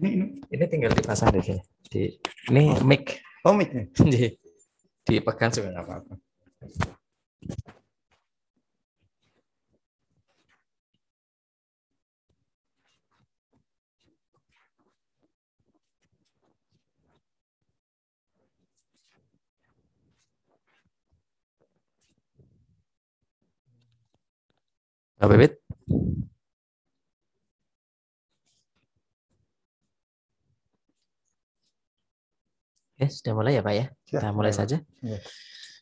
Ini ini, ini tinggal dipasang di sini. Di ini oh. mic. Oh, mic. Ya? di dipegang juga nggak apa-apa. Pak Bebit. Ya, sudah mulai ya Pak ya? ya Kita ya, mulai ya. saja. Ya.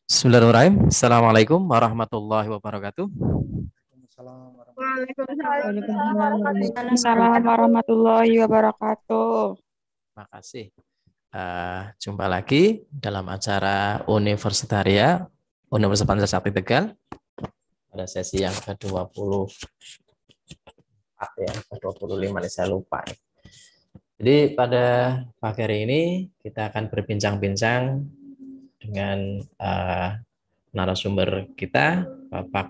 Bismillahirrahmanirrahim. Assalamualaikum warahmatullahi wabarakatuh. Waalaikumsalam warahmatullahi wabarakatuh. Terima kasih. Uh, eh, jumpa lagi dalam acara Universitaria Universitas Pancasila Tegal pada sesi yang ke 20 ya, ke-25 nih saya lupa nih. Jadi pada pagi hari ini kita akan berbincang-bincang dengan uh, narasumber kita Bapak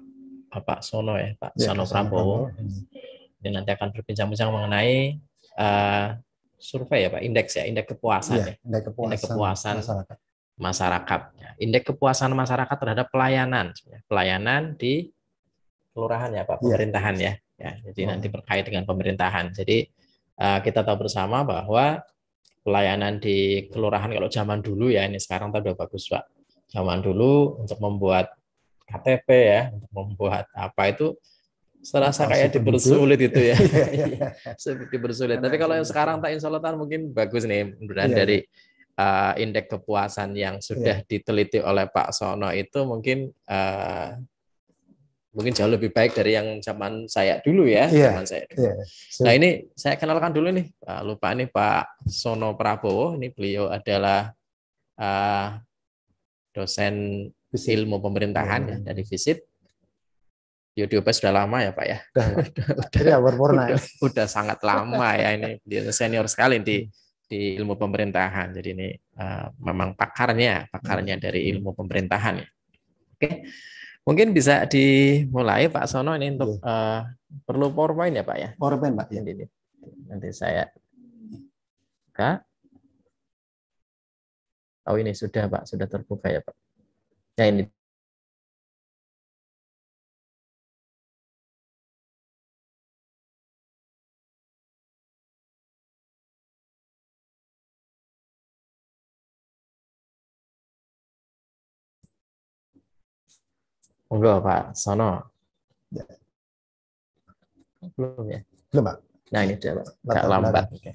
Bapak Sono ya Pak ya, Sono Prabowo. Ini nanti akan berbincang-bincang mengenai uh, survei ya Pak indeks ya indeks kepuasan iya, ya, Indeks kepuasan, indeks kepuasan masyarakat. masyarakat. Indeks kepuasan masyarakat terhadap pelayanan pelayanan di kelurahan ya Pak iya. pemerintahan ya. Ya, jadi oh. nanti berkait dengan pemerintahan. Jadi Eh, kita tahu bersama bahwa pelayanan di kelurahan kalau zaman dulu ya ini sekarang sudah bagus pak zaman dulu untuk membuat KTP ya untuk membuat apa itu serasa Masih kayak dipersulit itu ya seperti iya. iya. bersulit. tapi iya. kalau yang sekarang tak insya mungkin bagus nih mudah dari uh, indeks kepuasan yang sudah diteliti oleh Pak Sono itu mungkin uh, mungkin jauh lebih baik dari yang zaman saya dulu ya yeah. zaman saya dulu. Yeah. nah ini saya kenalkan dulu nih uh, lupa nih Pak Sono Prabowo ini beliau adalah uh, dosen visit. ilmu pemerintahan yeah. ya, hmm. dari visit Yudiopes sudah lama ya Pak ya. Sudah, udah, ya, udah, ya. udah sangat lama ya ini Dia senior sekali di hmm. di ilmu pemerintahan. Jadi ini uh, memang pakarnya, pakarnya hmm. dari ilmu pemerintahan ya. Oke. Mungkin bisa dimulai Pak Sono ini untuk ya. uh, perlu PowerPoint ya Pak ya? PowerPoint Pak. Ya. Nanti, nanti saya buka. Oh ini sudah Pak, sudah terbuka ya Pak. Ya ini Enggak, Pak. Sono. Ya. Belum ya? Belum, Pak. Nah, ini dia Pak. Lambat. lambat. lambat. Okay.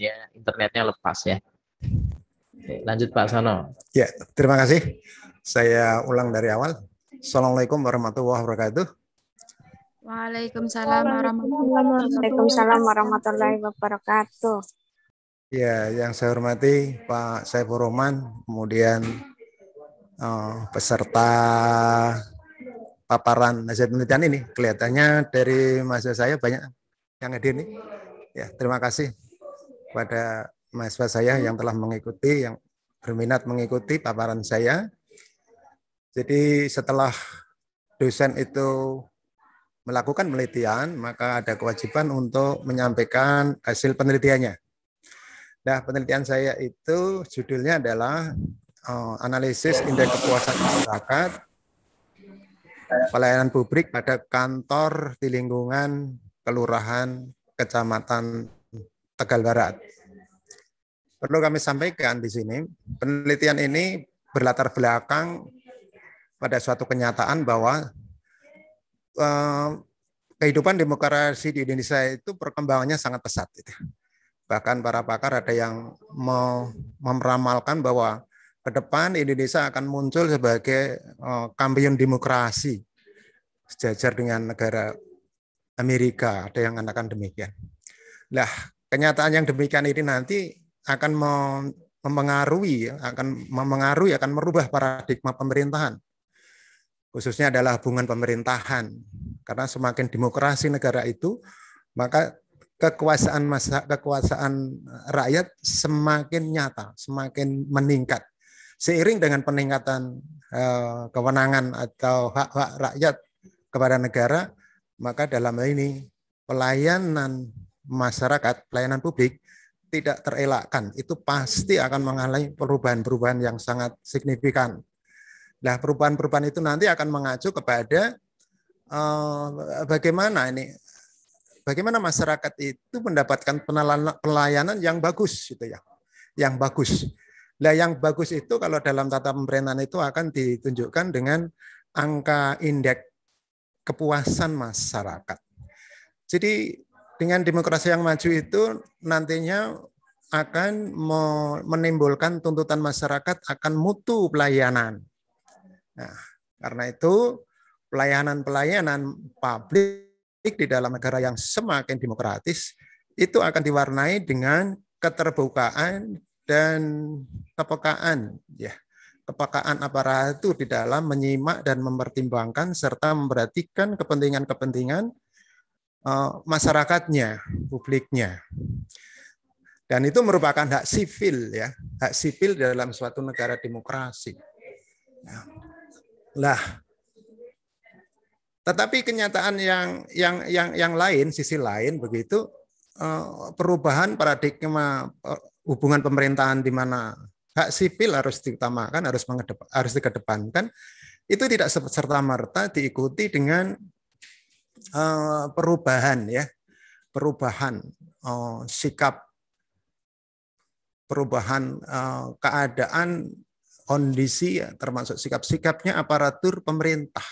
dia internetnya lepas ya. lanjut Pak Sano. Ya, terima kasih. Saya ulang dari awal. Assalamualaikum warahmatullahi wabarakatuh. Waalaikumsalam warahmatullahi, warahmatullahi wabarakatuh. Ya, yang saya hormati Pak Saiful Roman, kemudian oh, peserta paparan hasil penelitian ini kelihatannya dari mahasiswa saya banyak yang hadir nih. Ya, terima kasih kepada mahasiswa saya yang telah mengikuti, yang berminat mengikuti paparan saya. Jadi setelah dosen itu melakukan penelitian, maka ada kewajiban untuk menyampaikan hasil penelitiannya. Nah, penelitian saya itu judulnya adalah uh, analisis indeks kepuasan masyarakat pelayanan publik pada kantor di lingkungan kelurahan, kecamatan, Tegal Barat. Perlu kami sampaikan di sini, penelitian ini berlatar belakang pada suatu kenyataan bahwa eh, kehidupan demokrasi di Indonesia itu perkembangannya sangat pesat. Gitu. Bahkan para pakar ada yang memramalkan bahwa ke depan Indonesia akan muncul sebagai eh, kampion demokrasi sejajar dengan negara Amerika, ada yang mengatakan demikian. Nah, kenyataan yang demikian ini nanti akan mempengaruhi, akan mempengaruhi, akan merubah paradigma pemerintahan. Khususnya adalah hubungan pemerintahan. Karena semakin demokrasi negara itu, maka kekuasaan masa kekuasaan rakyat semakin nyata, semakin meningkat. Seiring dengan peningkatan eh, kewenangan atau hak-hak rakyat kepada negara, maka dalam hal ini pelayanan masyarakat, pelayanan publik tidak terelakkan. Itu pasti akan mengalami perubahan-perubahan yang sangat signifikan. Nah, perubahan-perubahan itu nanti akan mengacu kepada eh, bagaimana ini bagaimana masyarakat itu mendapatkan pelayanan yang bagus gitu ya. Yang bagus. Nah, yang bagus itu kalau dalam tata pemerintahan itu akan ditunjukkan dengan angka indeks kepuasan masyarakat. Jadi dengan demokrasi yang maju itu nantinya akan menimbulkan tuntutan masyarakat akan mutu pelayanan. Nah, karena itu pelayanan-pelayanan publik di dalam negara yang semakin demokratis itu akan diwarnai dengan keterbukaan dan kepekaan ya kepekaan aparatur di dalam menyimak dan mempertimbangkan serta memperhatikan kepentingan-kepentingan Eh, masyarakatnya, publiknya. Dan itu merupakan hak sipil ya, hak sipil dalam suatu negara demokrasi. Ya. Lah, tetapi kenyataan yang yang yang yang lain, sisi lain begitu eh, perubahan paradigma eh, hubungan pemerintahan di mana hak sipil harus diutamakan, harus harus dikedepankan, itu tidak serta merta diikuti dengan Eh, perubahan ya, perubahan eh, sikap, perubahan eh, keadaan, kondisi ya, termasuk sikap-sikapnya aparatur pemerintah.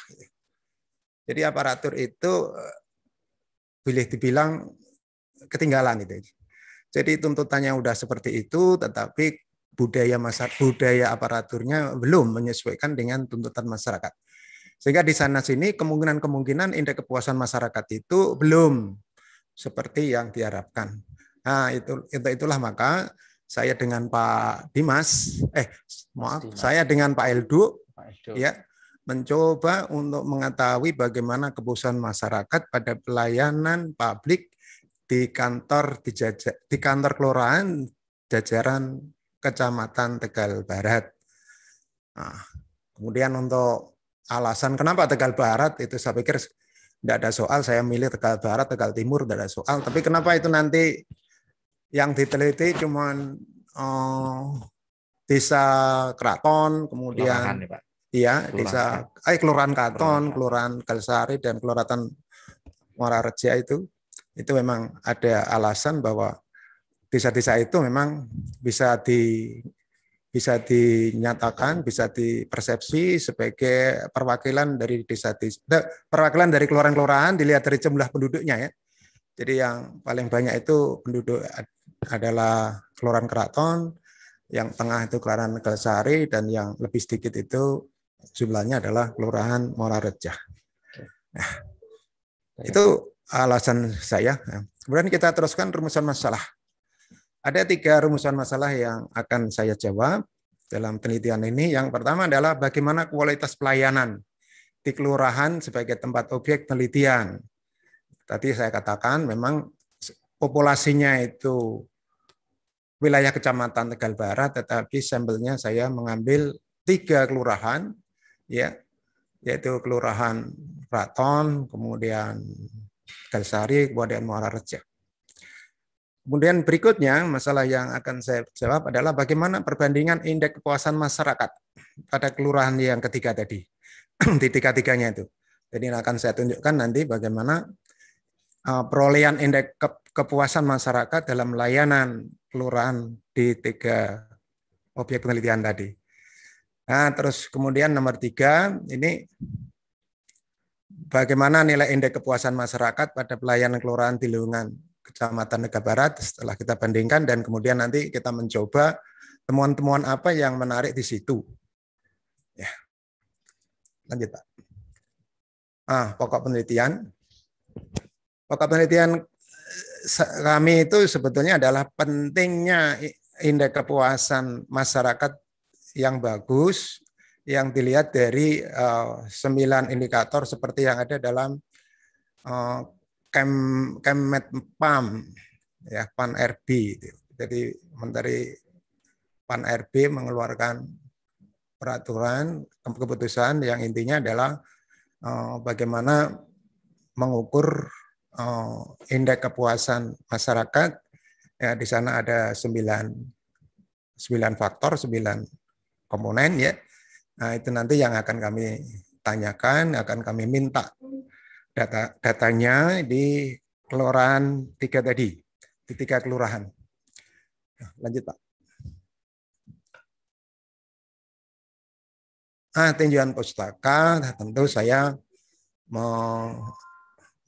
Jadi aparatur itu boleh dibilang ketinggalan itu. Jadi tuntutannya udah seperti itu, tetapi budaya masyarakat, budaya aparaturnya belum menyesuaikan dengan tuntutan masyarakat. Sehingga di sana sini kemungkinan-kemungkinan indeks kepuasan masyarakat itu belum seperti yang diharapkan. Nah, itu itulah maka saya dengan Pak Dimas, eh maaf, Dimas. saya dengan Pak Eldu, Pak Eldu. ya mencoba untuk mengetahui bagaimana kepuasan masyarakat pada pelayanan publik di kantor di, di kantor kelurahan jajaran Kecamatan Tegal Barat. Nah, kemudian untuk alasan kenapa Tegal Barat itu saya pikir tidak ada soal saya milih Tegal Barat Tegal Timur tidak ada soal tapi kenapa itu nanti yang diteliti cuma oh, eh, desa Keraton kemudian iya Kelurahan. desa eh Kelurahan Keraton Kelurahan kalsari dan Kelurahan muara Reja itu itu memang ada alasan bahwa desa-desa itu memang bisa di bisa dinyatakan, bisa dipersepsi sebagai perwakilan dari desa desa eh, perwakilan dari kelurahan-kelurahan dilihat dari jumlah penduduknya ya. Jadi yang paling banyak itu penduduk adalah kelurahan Keraton, yang tengah itu kelurahan Kelesari dan yang lebih sedikit itu jumlahnya adalah kelurahan Morarejah. Nah, itu alasan saya. Kemudian kita teruskan rumusan masalah. Ada tiga rumusan masalah yang akan saya jawab dalam penelitian ini. Yang pertama adalah bagaimana kualitas pelayanan di kelurahan sebagai tempat objek penelitian. Tadi saya katakan memang populasinya itu wilayah Kecamatan Tegal Barat, tetapi sampelnya saya mengambil tiga kelurahan, ya, yaitu Kelurahan Raton, kemudian Galsari, kemudian Muara Rejek. Kemudian berikutnya masalah yang akan saya jawab adalah bagaimana perbandingan indeks kepuasan masyarakat pada kelurahan yang ketiga tadi di tiga-tiganya itu. Jadi akan saya tunjukkan nanti bagaimana uh, perolehan indeks kepuasan masyarakat dalam layanan kelurahan di tiga objek penelitian tadi. Nah, terus kemudian nomor tiga ini bagaimana nilai indeks kepuasan masyarakat pada pelayanan kelurahan di lingkungan Kecamatan Negara Barat setelah kita bandingkan dan kemudian nanti kita mencoba temuan-temuan apa yang menarik di situ. Ya. Lanjut, Pak. Ah, pokok penelitian. Pokok penelitian eh, kami itu sebetulnya adalah pentingnya indeks kepuasan masyarakat yang bagus yang dilihat dari eh, sembilan indikator seperti yang ada dalam uh, Kem Kemet PAM ya PAN RB itu. Jadi Menteri PAN RB mengeluarkan peraturan keputusan yang intinya adalah uh, bagaimana mengukur uh, indeks kepuasan masyarakat ya di sana ada sembilan sembilan faktor sembilan komponen ya nah itu nanti yang akan kami tanyakan akan kami minta data datanya di kelurahan tiga tadi, di tiga kelurahan. Ya, lanjut Pak. Ah, tinjauan pustaka nah, tentu saya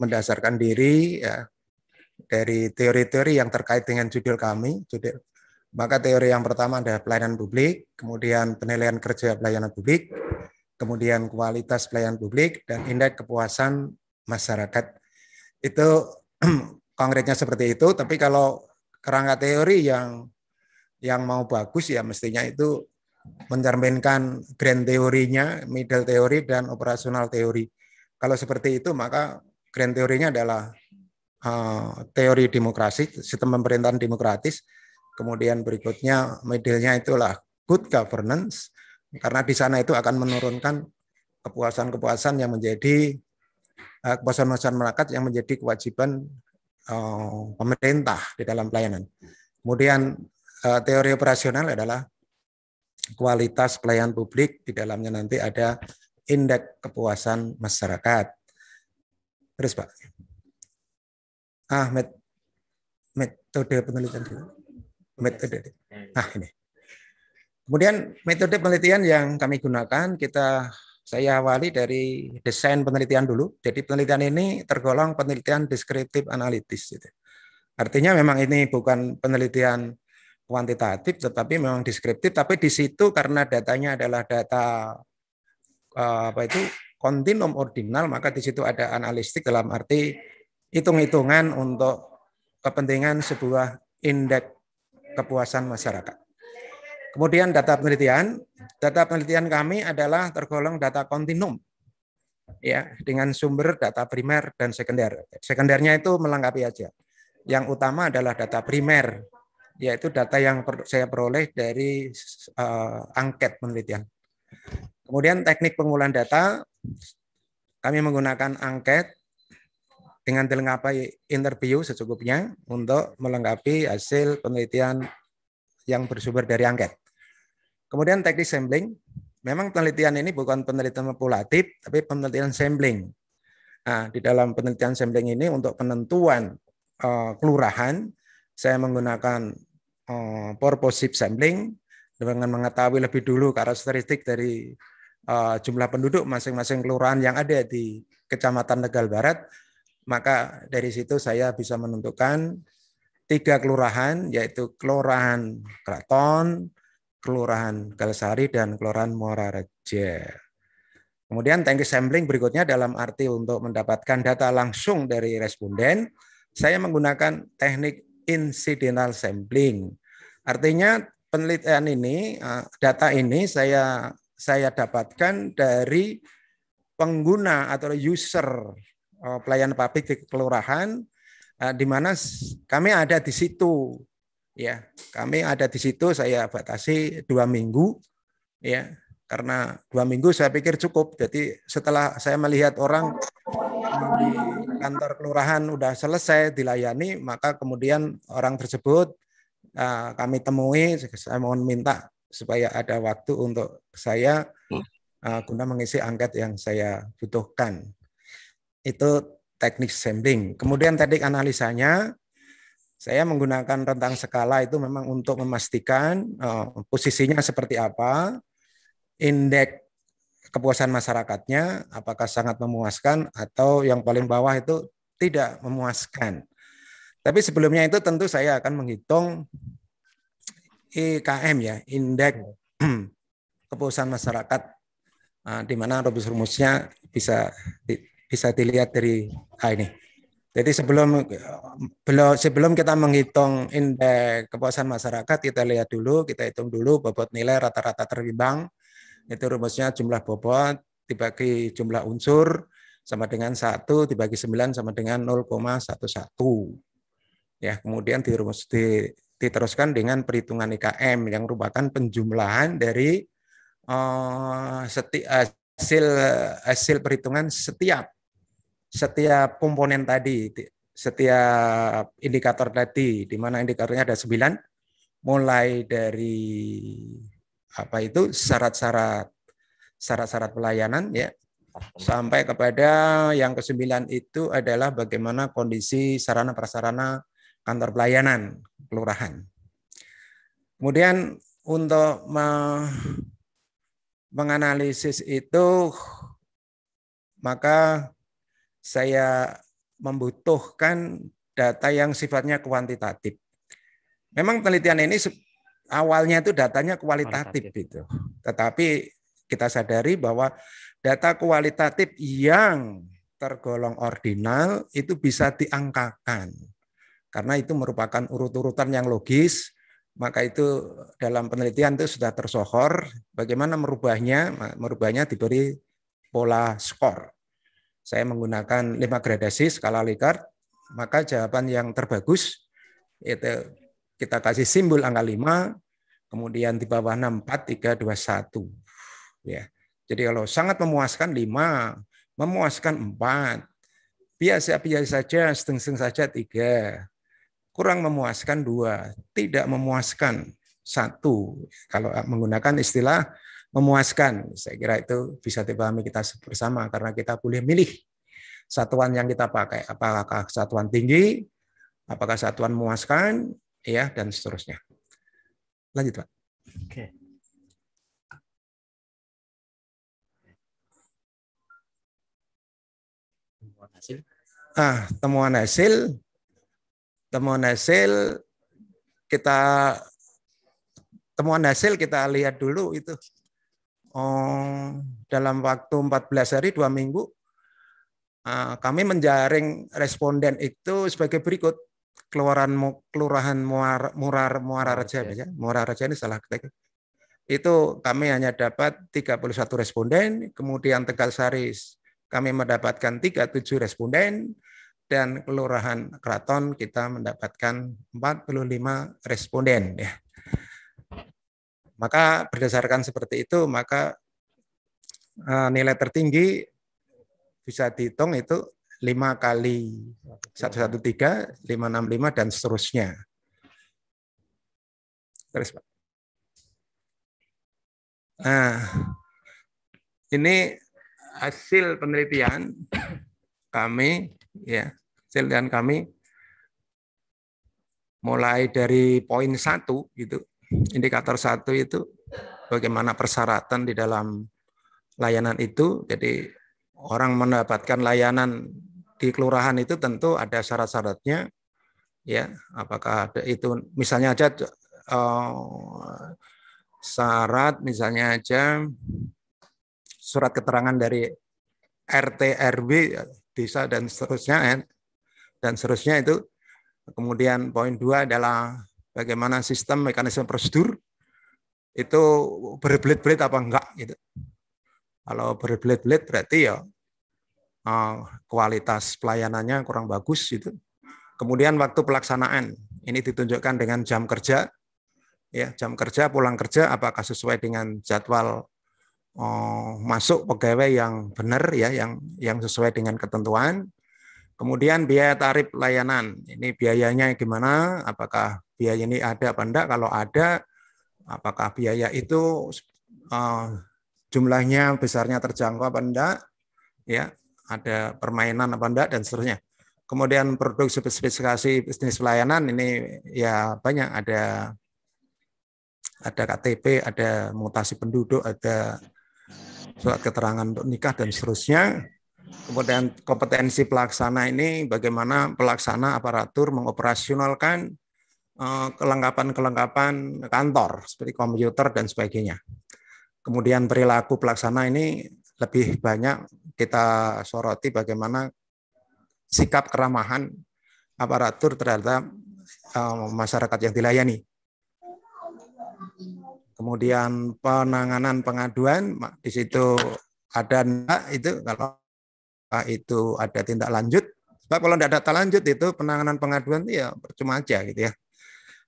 mendasarkan diri ya dari teori-teori yang terkait dengan judul kami, judul maka teori yang pertama adalah pelayanan publik, kemudian penilaian kerja pelayanan publik, kemudian kualitas pelayanan publik, dan indeks kepuasan masyarakat. Itu konkretnya seperti itu, tapi kalau kerangka teori yang yang mau bagus ya mestinya itu mencerminkan grand teorinya, middle teori dan operasional teori. Kalau seperti itu maka grand teorinya adalah uh, teori demokrasi, sistem pemerintahan demokratis. Kemudian berikutnya middle itulah good governance karena di sana itu akan menurunkan kepuasan-kepuasan yang menjadi Eh, kepuasan-kepuasan masyarakat yang menjadi kewajiban eh, pemerintah di dalam pelayanan. Kemudian eh, teori operasional adalah kualitas pelayanan publik di dalamnya nanti ada indeks kepuasan masyarakat. Terus Pak. Ah, met, metode penelitian dulu. Metode. Nah ini. Kemudian metode penelitian yang kami gunakan kita saya awali dari desain penelitian dulu. Jadi penelitian ini tergolong penelitian deskriptif analitis. Gitu. Artinya memang ini bukan penelitian kuantitatif, tetapi memang deskriptif. Tapi di situ karena datanya adalah data eh, apa itu kontinum ordinal, maka di situ ada analistik dalam arti hitung-hitungan untuk kepentingan sebuah indeks kepuasan masyarakat. Kemudian data penelitian, data penelitian kami adalah tergolong data kontinum, ya dengan sumber data primer dan sekunder. Sekundernya itu melengkapi aja. Yang utama adalah data primer, yaitu data yang saya peroleh dari uh, angket penelitian. Kemudian teknik pengumpulan data, kami menggunakan angket dengan dilengkapi interview secukupnya untuk melengkapi hasil penelitian yang bersumber dari angket. Kemudian teknik sampling, memang penelitian ini bukan penelitian populatif, tapi penelitian sampling. Nah, di dalam penelitian sampling ini untuk penentuan uh, kelurahan, saya menggunakan uh, eh, purposive sampling dengan mengetahui lebih dulu karakteristik dari uh, jumlah penduduk masing-masing kelurahan yang ada di Kecamatan Tegal Barat, maka dari situ saya bisa menentukan tiga kelurahan yaitu Kelurahan Kraton, Kelurahan Galsari dan Kelurahan Muara Reje. Kemudian tangki sampling berikutnya dalam arti untuk mendapatkan data langsung dari responden, saya menggunakan teknik incidental sampling. Artinya penelitian ini eh, data ini saya saya dapatkan dari pengguna atau user eh, pelayan publik di kelurahan Ah, di mana kami ada di situ. Ya, kami ada di situ saya batasi dua minggu. Ya, karena dua minggu saya pikir cukup. Jadi setelah saya melihat orang di kantor kelurahan udah selesai dilayani, maka kemudian orang tersebut ah, kami temui, saya mohon minta supaya ada waktu untuk saya hmm. ah, guna mengisi angket yang saya butuhkan. Itu teknik sampling. Kemudian teknik analisanya saya menggunakan rentang skala itu memang untuk memastikan uh, posisinya seperti apa, indeks kepuasan masyarakatnya apakah sangat memuaskan atau yang paling bawah itu tidak memuaskan. Tapi sebelumnya itu tentu saya akan menghitung IKM ya, indeks kepuasan masyarakat eh, di mana rumus-rumusnya bisa bisa dilihat dari ah ini. Jadi sebelum sebelum kita menghitung indeks kepuasan masyarakat, kita lihat dulu, kita hitung dulu bobot nilai rata-rata terimbang. Itu rumusnya jumlah bobot dibagi jumlah unsur sama dengan satu dibagi 9 sama dengan 0,11. Ya, kemudian dirumus di, diteruskan dengan perhitungan IKM yang merupakan penjumlahan dari uh, seti, hasil hasil perhitungan setiap setiap komponen tadi, setiap indikator tadi, di mana indikatornya ada sembilan mulai dari apa itu syarat-syarat syarat-syarat pelayanan ya sampai kepada yang kesembilan itu adalah bagaimana kondisi sarana prasarana kantor pelayanan kelurahan. Kemudian untuk menganalisis itu maka saya membutuhkan data yang sifatnya kuantitatif. Memang penelitian ini awalnya itu datanya kualitatif, kualitatif. itu, Tetapi kita sadari bahwa data kualitatif yang tergolong ordinal itu bisa diangkakan. Karena itu merupakan urut-urutan yang logis, maka itu dalam penelitian itu sudah tersohor bagaimana merubahnya, merubahnya diberi pola skor saya menggunakan lima gradasi skala Likert, maka jawaban yang terbagus itu kita kasih simbol angka 5, kemudian di bawah 6, 4, 3, 2, 1. Ya. Jadi kalau sangat memuaskan 5, memuaskan 4, biasa-biasa saja, seteng-seteng saja 3, kurang memuaskan 2, tidak memuaskan 1. Kalau menggunakan istilah memuaskan. Saya kira itu bisa dipahami kita bersama karena kita boleh milih satuan yang kita pakai, apakah satuan tinggi, apakah satuan memuaskan, ya dan seterusnya. Lanjut, Pak. Oke. Temuan hasil. Ah, temuan hasil. Temuan hasil kita temuan hasil kita lihat dulu itu Oh, dalam waktu 14 hari dua minggu ah, kami menjaring responden itu sebagai berikut keluaran kelurahan Muar, Murar Muara Raja ya. Muara Raja ini salah ketik. Itu kami hanya dapat 31 responden, kemudian Tegal Sari kami mendapatkan 37 responden dan kelurahan Keraton kita mendapatkan 45 responden ya. Maka berdasarkan seperti itu, maka eh, nilai tertinggi bisa dihitung itu 5 kali 113, 565, dan seterusnya. Terus, Pak. Nah, ini hasil penelitian kami, ya, hasil penelitian kami mulai dari poin satu gitu indikator satu itu bagaimana persyaratan di dalam layanan itu. Jadi orang mendapatkan layanan di kelurahan itu tentu ada syarat-syaratnya. Ya, apakah ada itu misalnya aja eh, syarat misalnya aja surat keterangan dari RT RW desa dan seterusnya ya. dan seterusnya itu kemudian poin dua adalah bagaimana sistem mekanisme prosedur itu berbelit-belit apa enggak gitu. Kalau berbelit-belit berarti ya eh, kualitas pelayanannya kurang bagus gitu. Kemudian waktu pelaksanaan ini ditunjukkan dengan jam kerja ya jam kerja pulang kerja apakah sesuai dengan jadwal oh, masuk pegawai yang benar ya yang yang sesuai dengan ketentuan Kemudian biaya tarif layanan. Ini biayanya gimana? Apakah biaya ini ada apa enggak? Kalau ada, apakah biaya itu eh, jumlahnya besarnya terjangkau apa enggak? Ya, ada permainan apa enggak dan seterusnya. Kemudian produk spesifikasi bisnis pelayanan ini ya banyak ada ada KTP, ada mutasi penduduk, ada surat keterangan untuk nikah dan seterusnya Kemudian kompetensi pelaksana ini bagaimana pelaksana aparatur mengoperasionalkan eh, kelengkapan-kelengkapan kantor seperti komputer dan sebagainya. Kemudian perilaku pelaksana ini lebih banyak kita soroti bagaimana sikap keramahan aparatur terhadap eh, masyarakat yang dilayani. Kemudian penanganan pengaduan di situ ada itu kalau apakah itu ada tindak lanjut. Sebab kalau tidak ada tindak lanjut itu penanganan pengaduan itu ya percuma aja gitu ya.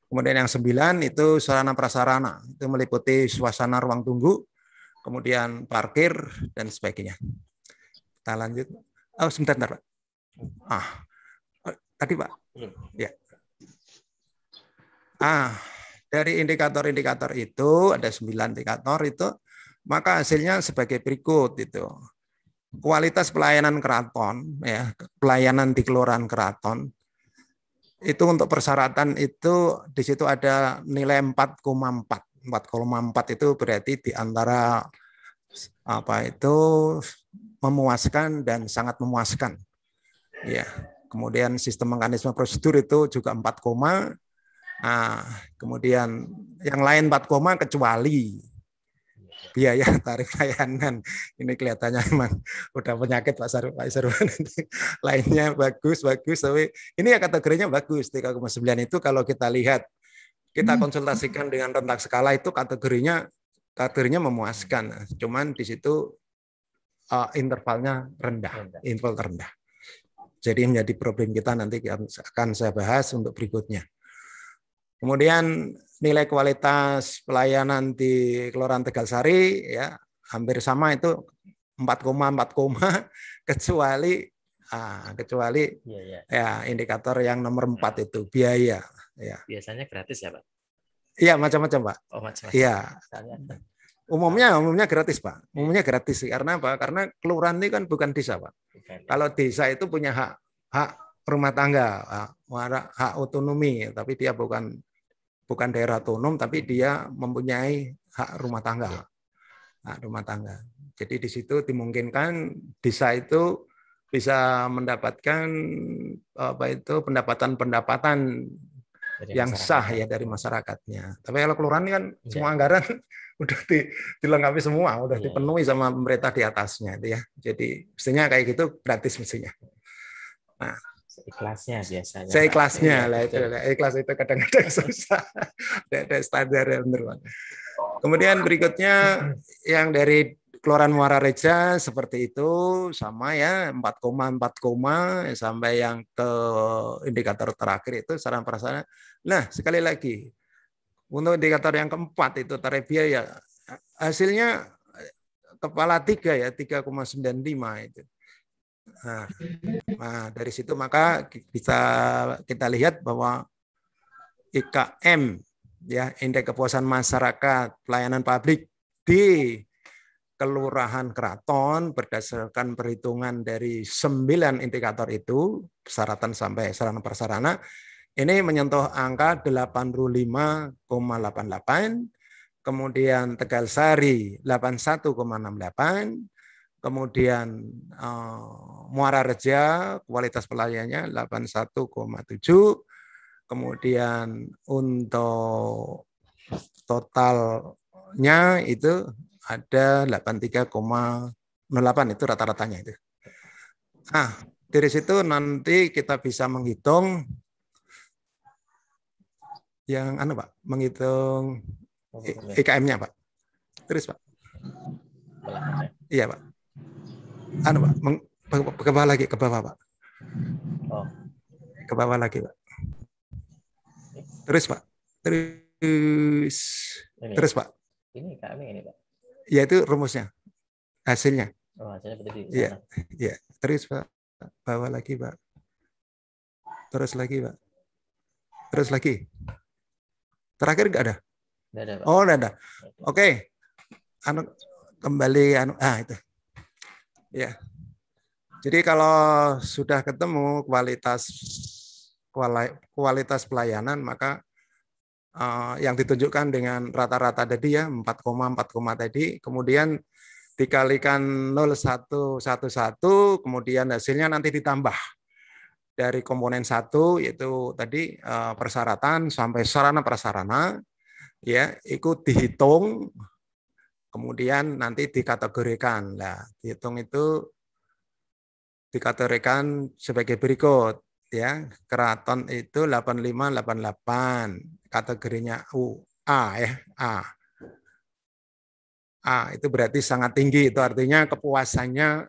Kemudian yang sembilan itu sarana prasarana itu meliputi suasana ruang tunggu, kemudian parkir dan sebagainya. Kita lanjut. Oh sebentar, sebentar Pak. Ah, eh, tadi Pak. Ya. Ah, dari indikator-indikator itu ada sembilan indikator itu maka hasilnya sebagai berikut itu kualitas pelayanan keraton ya pelayanan di kelurahan keraton itu untuk persyaratan itu di situ ada nilai 4,4 4,4 itu berarti di antara apa itu memuaskan dan sangat memuaskan ya kemudian sistem mekanisme prosedur itu juga 4, nah, kemudian yang lain 4, kecuali biaya iya, tarif layanan. Ini kelihatannya emang udah penyakit Pak Sarwan. Pak Sarwan lainnya bagus, bagus. Tapi ini ya kategorinya bagus. 3,9 itu kalau kita lihat, kita hmm. konsultasikan dengan rentak skala itu kategorinya kategorinya memuaskan. Cuman di situ uh, intervalnya rendah, rendah. interval rendah. Jadi menjadi problem kita nanti akan saya bahas untuk berikutnya. Kemudian nilai kualitas pelayanan di Kelurahan Tegal Sari ya hampir sama itu 4,4 koma kecuali ah, kecuali ya, ya. ya indikator yang nomor 4 nah. Hmm. itu biaya ya. Biasanya gratis ya, Pak? Iya, macam-macam, Pak. Oh, macam-macam. Iya. Umumnya nah. umumnya gratis, Pak. Iya. Umumnya gratis sih. karena apa? Karena kelurahan ini kan bukan desa, Pak. Bukan. Ya. Kalau desa itu punya hak hak rumah tangga, hak otonomi, tapi dia bukan bukan daerah otonom tapi dia mempunyai hak rumah tangga. Ya. Hak rumah tangga. Jadi di situ dimungkinkan desa itu bisa mendapatkan apa itu pendapatan-pendapatan yang sah ya dari masyarakatnya. Tapi kalau kelurahan kan ya. semua anggaran udah dilengkapi semua, udah ya. dipenuhi sama pemerintah di atasnya itu ya. Jadi mestinya kayak gitu gratis mestinya. Nah, Seikhlasnya biasanya. Seikhlasnya Pak. Iya, lah itu. Ikhlas itu kadang-kadang susah. Tidak ada standar yang benar. Kemudian berikutnya yang dari Keluaran Muara Reja seperti itu sama ya empat koma empat koma sampai yang ke indikator terakhir itu saran perasaan. Nah sekali lagi untuk indikator yang keempat itu Tarebia ya hasilnya kepala tiga ya 3,95 itu. Nah, nah, dari situ maka bisa kita lihat bahwa IKM ya indeks kepuasan masyarakat pelayanan publik di Kelurahan Keraton berdasarkan perhitungan dari sembilan indikator itu persyaratan sampai sarana prasarana ini menyentuh angka 85,88 kemudian Tegal Sari 81,68 kemudian uh, Muara Reja kualitas pelayanannya 81,7 kemudian untuk totalnya itu ada 83,08 itu rata-ratanya itu. Nah, dari situ nanti kita bisa menghitung yang anu Pak, menghitung IKM-nya Pak. Terus Pak. Iya Pak anu pak meng, ke bawah lagi ke bawah pak oh. ke bawah lagi pak terus pak terus ini. terus pak ini kami ini pak ya itu rumusnya hasilnya oh hasilnya berarti ya Ya, terus pak bawah lagi pak terus lagi pak terus lagi terakhir nggak ada? Nggak ada Pak. oh nggak ada oke okay. anu kembali anu ah itu Ya. Jadi kalau sudah ketemu kualitas kualitas pelayanan maka uh, yang ditunjukkan dengan rata-rata tadi ya 4,4 tadi kemudian dikalikan 0111 kemudian hasilnya nanti ditambah dari komponen satu yaitu tadi uh, persyaratan sampai sarana prasarana ya ikut dihitung kemudian nanti dikategorikan. Nah, dihitung itu dikategorikan sebagai berikut ya. Keraton itu 8588, kategorinya U, A ya, A. A itu berarti sangat tinggi, itu artinya kepuasannya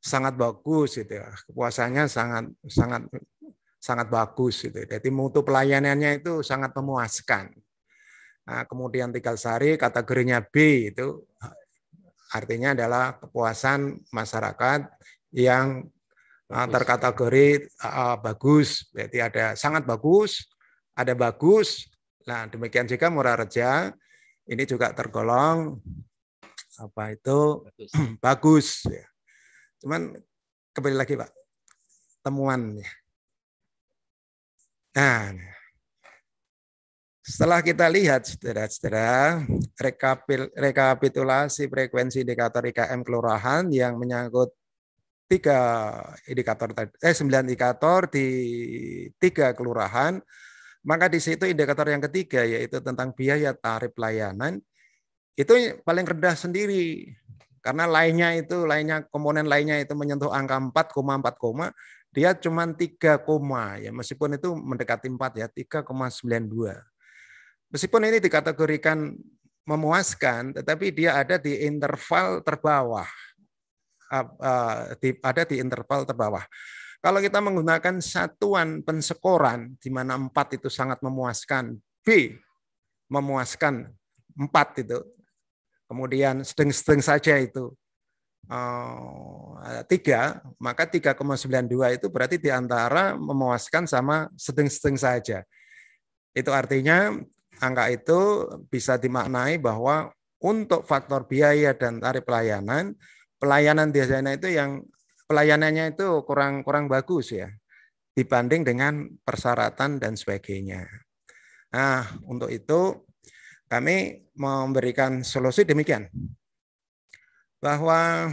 sangat bagus itu ya. Kepuasannya sangat sangat sangat bagus itu. Jadi mutu pelayanannya itu sangat memuaskan. Nah, kemudian tinggal sari kategorinya B itu eh, artinya adalah kepuasan masyarakat yang eh, bagus. terkategori uh, bagus, berarti ada sangat bagus, ada bagus. Nah, demikian juga murah reja ini juga tergolong apa itu bagus. bagus ya. Cuman kembali lagi Pak temuannya. Nah, setelah kita lihat, saudara-saudara, rekapitulasi frekuensi indikator IKM kelurahan yang menyangkut tiga indikator eh sembilan indikator di tiga kelurahan, maka di situ indikator yang ketiga yaitu tentang biaya tarif layanan itu paling rendah sendiri karena lainnya itu lainnya komponen lainnya itu menyentuh angka 4,4, dia cuma 3, ya meskipun itu mendekati 4 ya 3,92 meskipun ini dikategorikan memuaskan, tetapi dia ada di interval terbawah. Ah, ah, ada di interval terbawah. Kalau kita menggunakan satuan penskoran, di mana empat itu sangat memuaskan, B memuaskan empat itu. Kemudian sedang-sedang saja itu eh, tiga, maka 3,92 itu berarti di antara memuaskan sama sedang-sedang saja. Itu artinya Angka itu bisa dimaknai bahwa untuk faktor biaya dan tarif pelayanan, pelayanan di sana itu yang pelayanannya itu kurang kurang bagus ya dibanding dengan persyaratan dan sebagainya. Nah, untuk itu kami memberikan solusi demikian. Bahwa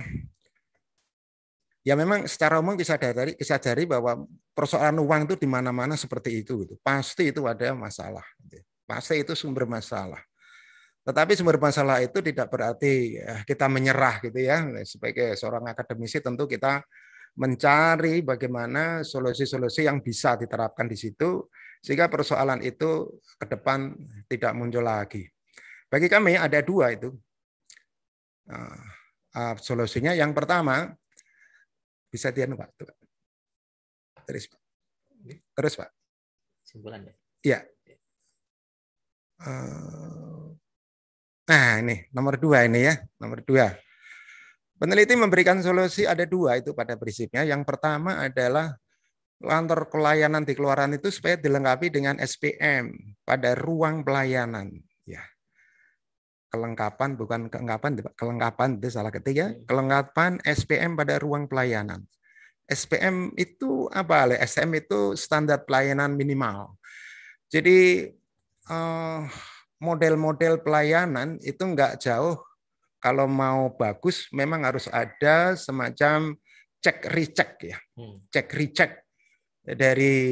ya memang secara umum bisa dari bisa dari bahwa persoalan uang itu di mana-mana seperti itu gitu. Pasti itu ada masalah gitu. Pasti itu sumber masalah. Tetapi sumber masalah itu tidak berarti ya, kita menyerah gitu ya. Sebagai seorang akademisi tentu kita mencari bagaimana solusi-solusi yang bisa diterapkan di situ sehingga persoalan itu ke depan tidak muncul lagi. Bagi kami ada dua itu. Ah, ah, solusinya yang pertama bisa dianu Pak. Terus Pak. Terus Pak. Ya? Iya. Eh, nah ini nomor dua ini ya, nomor dua. Peneliti memberikan solusi ada dua itu pada prinsipnya. Yang pertama adalah kantor pelayanan di keluaran itu supaya dilengkapi dengan SPM pada ruang pelayanan. Ya, kelengkapan bukan kelengkapan kelengkapan itu salah ketiga. Hmm. Kelengkapan SPM pada ruang pelayanan. SPM itu apa? SPM itu standar pelayanan minimal. Jadi Eh, model-model pelayanan itu nggak jauh kalau mau bagus memang harus ada semacam cek recheck ya hmm. cek recheck dari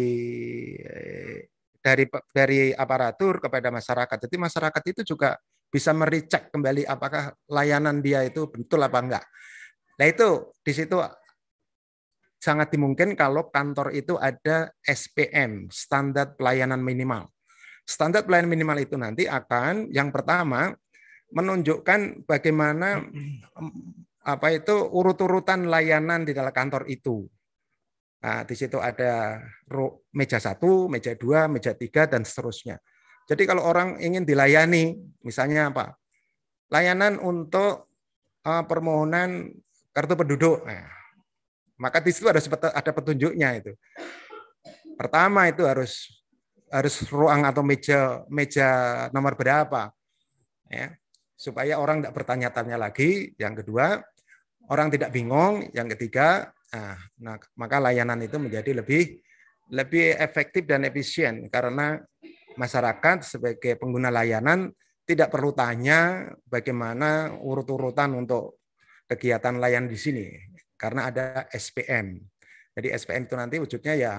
dari dari aparatur kepada masyarakat jadi masyarakat itu juga bisa mericek kembali apakah layanan dia itu betul apa enggak nah itu di situ sangat dimungkin kalau kantor itu ada SPM standar pelayanan minimal Standar pelayanan minimal itu nanti akan yang pertama menunjukkan bagaimana apa itu urut-urutan layanan di dalam kantor itu. Nah, di situ ada meja satu, meja dua, meja tiga, dan seterusnya. Jadi kalau orang ingin dilayani, misalnya apa? Layanan untuk uh, permohonan kartu penduduk. Nah, maka di situ ada ada petunjuknya itu. Pertama itu harus harus ruang atau meja meja nomor berapa ya supaya orang tidak bertanya-tanya lagi yang kedua orang tidak bingung yang ketiga nah, nah maka layanan itu menjadi lebih lebih efektif dan efisien karena masyarakat sebagai pengguna layanan tidak perlu tanya bagaimana urut-urutan untuk kegiatan layan di sini karena ada SPM. Jadi SPM itu nanti wujudnya ya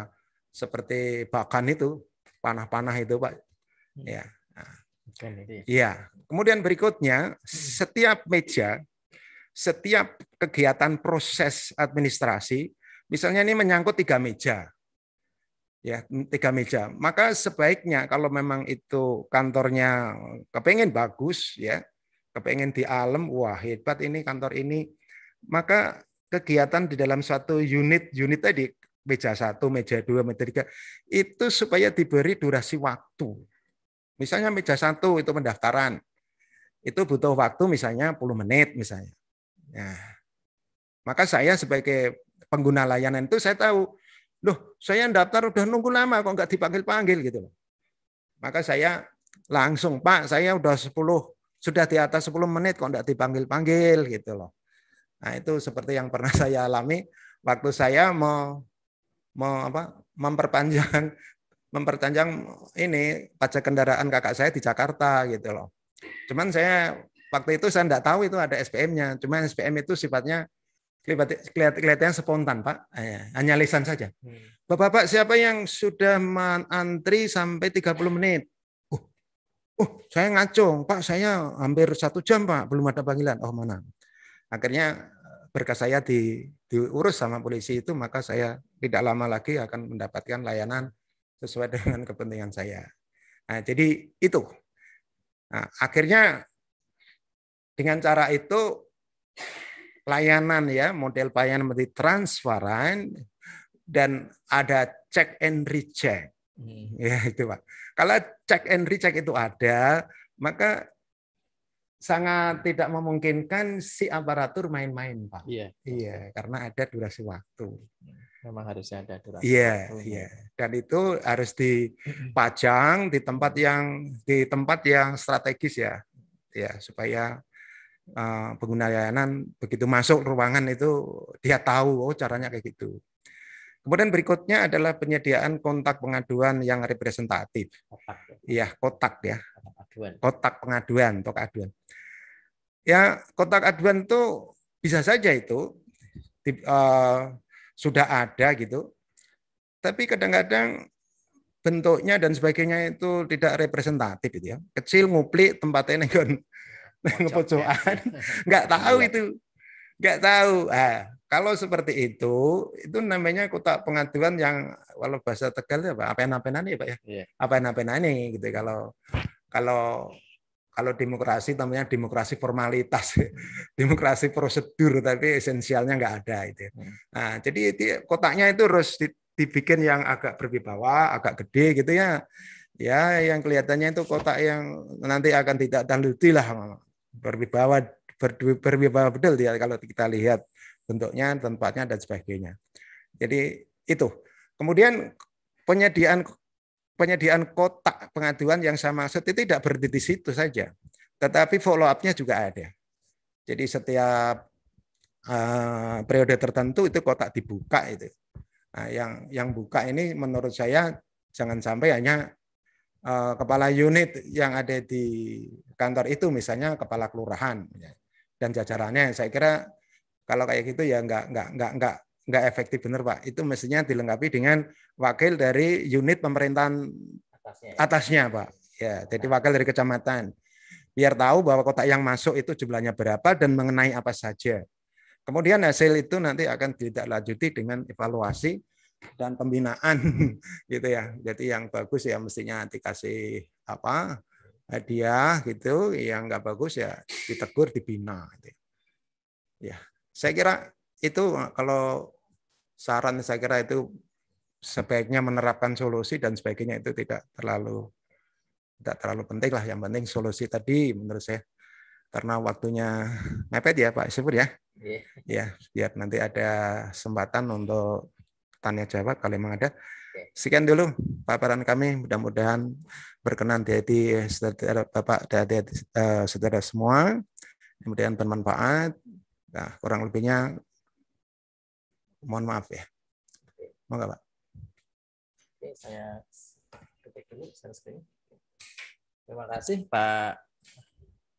seperti bahkan itu panah-panah itu Pak. Hmm. Ya. Iya. Kemudian berikutnya, hmm. setiap meja, setiap kegiatan proses administrasi, misalnya ini menyangkut tiga meja, ya tiga meja. Maka sebaiknya kalau memang itu kantornya kepengen bagus, ya kepengen di alam, wah hebat ini kantor ini, maka kegiatan di dalam suatu unit-unit tadi meja satu, meja dua, meja tiga, itu supaya diberi durasi waktu. Misalnya meja satu itu pendaftaran, itu butuh waktu misalnya 10 menit misalnya. Nah, maka saya sebagai pengguna layanan itu saya tahu, loh saya daftar udah nunggu lama kok nggak dipanggil-panggil gitu loh. Maka saya langsung, Pak saya udah 10, sudah di atas 10 menit kok nggak dipanggil-panggil gitu loh. Nah itu seperti yang pernah saya alami waktu saya mau mau apa memperpanjang memperpanjang ini pajak kendaraan kakak saya di Jakarta gitu loh. Cuman saya waktu itu saya tidak tahu itu ada SPM-nya. Cuman SPM itu sifatnya kelihatan kelihatannya spontan Pak, eh, hanya lisan saja. Hmm. Bapak-bapak siapa yang sudah antri sampai 30 menit? Uh, uh, saya ngacung, Pak saya hampir satu jam Pak, belum ada panggilan. Oh mana? Akhirnya eh, berkas saya di, diurus sama polisi itu, maka saya tidak lama lagi akan mendapatkan layanan sesuai dengan kepentingan saya. Nah, jadi itu. Nah, akhirnya dengan cara itu layanan ya model pelayanan menjadi transparan dan ada check and recheck. Hmm. Ya itu Pak. Kalau check and recheck itu ada, maka sangat tidak memungkinkan si aparatur main-main Pak. Iya. Iya, karena ada durasi waktu. Hmm memang harusnya ada aturan. Iya, yeah, iya. Yeah. Dan itu harus dipajang di tempat yang di tempat yang strategis ya. Ya, supaya uh, pengguna layanan begitu masuk ruangan itu dia tahu oh caranya kayak gitu. Kemudian berikutnya adalah penyediaan kontak pengaduan yang representatif. Kotak. Ya, iya, kotak ya. Kotak pengaduan, kotak aduan. Ya, kotak aduan itu bisa saja itu eh, sudah ada gitu. Tapi kadang-kadang bentuknya dan sebagainya itu tidak representatif gitu ya. Kecil nguplik tempatnya kan ngegon ngepojokan. Enggak tahu iya. itu. Enggak tahu. Ah, kalau seperti itu, itu namanya kotak pengaduan yang walau bahasa Tegal apa? Pak, apen apa ya Pak ya. Apa iya. Apen-apenane gitu ya, kalau kalau kalau demokrasi namanya demokrasi formalitas, demokrasi prosedur, tapi esensialnya nggak ada itu. Ya. Hmm. Nah, jadi kotaknya itu harus dibikin yang agak berwibawa, agak gede gitu ya. Ya, yang kelihatannya itu kotak yang nanti akan tidak taluti lah berwibawa berwibawa betul ya kalau kita lihat bentuknya, tempatnya dan sebagainya. Jadi itu. Kemudian penyediaan penyediaan kotak pengaduan yang saya maksud itu tidak berhenti di situ saja, tetapi follow up-nya juga ada. Jadi setiap uh, periode tertentu itu kotak dibuka itu. Nah, yang yang buka ini menurut saya jangan sampai hanya uh, kepala unit yang ada di kantor itu misalnya kepala kelurahan ya, dan jajarannya. Saya kira kalau kayak gitu ya nggak nggak nggak nggak nggak efektif benar Pak. Itu mestinya dilengkapi dengan wakil dari unit pemerintahan atasnya, ya. Pak. Ya, jadi wakil dari kecamatan. Biar tahu bahwa kota yang masuk itu jumlahnya berapa dan mengenai apa saja. Kemudian hasil itu nanti akan ditindaklanjuti dengan evaluasi dan pembinaan gitu ya. Jadi yang bagus ya mestinya dikasih apa hadiah gitu, yang nggak bagus ya ditegur, dibina. Gitu. Ya, ya saya kira itu kalau saran saya kira itu sebaiknya menerapkan solusi dan sebagainya itu tidak terlalu tidak terlalu penting lah. Yang penting solusi tadi menurut saya karena waktunya mepet ya Pak Syukur ya. Yeah. Ya, biar nanti ada kesempatan untuk tanya jawab kalau memang ada. Sekian dulu paparan kami, mudah-mudahan berkenan di hati saudara Bapak di hati eh, saudara semua. Kemudian bermanfaat. Nah, kurang lebihnya Mohon maaf ya. Mau nggak Pak? Oke, saya ketik dulu, saya screen. Terima kasih Pak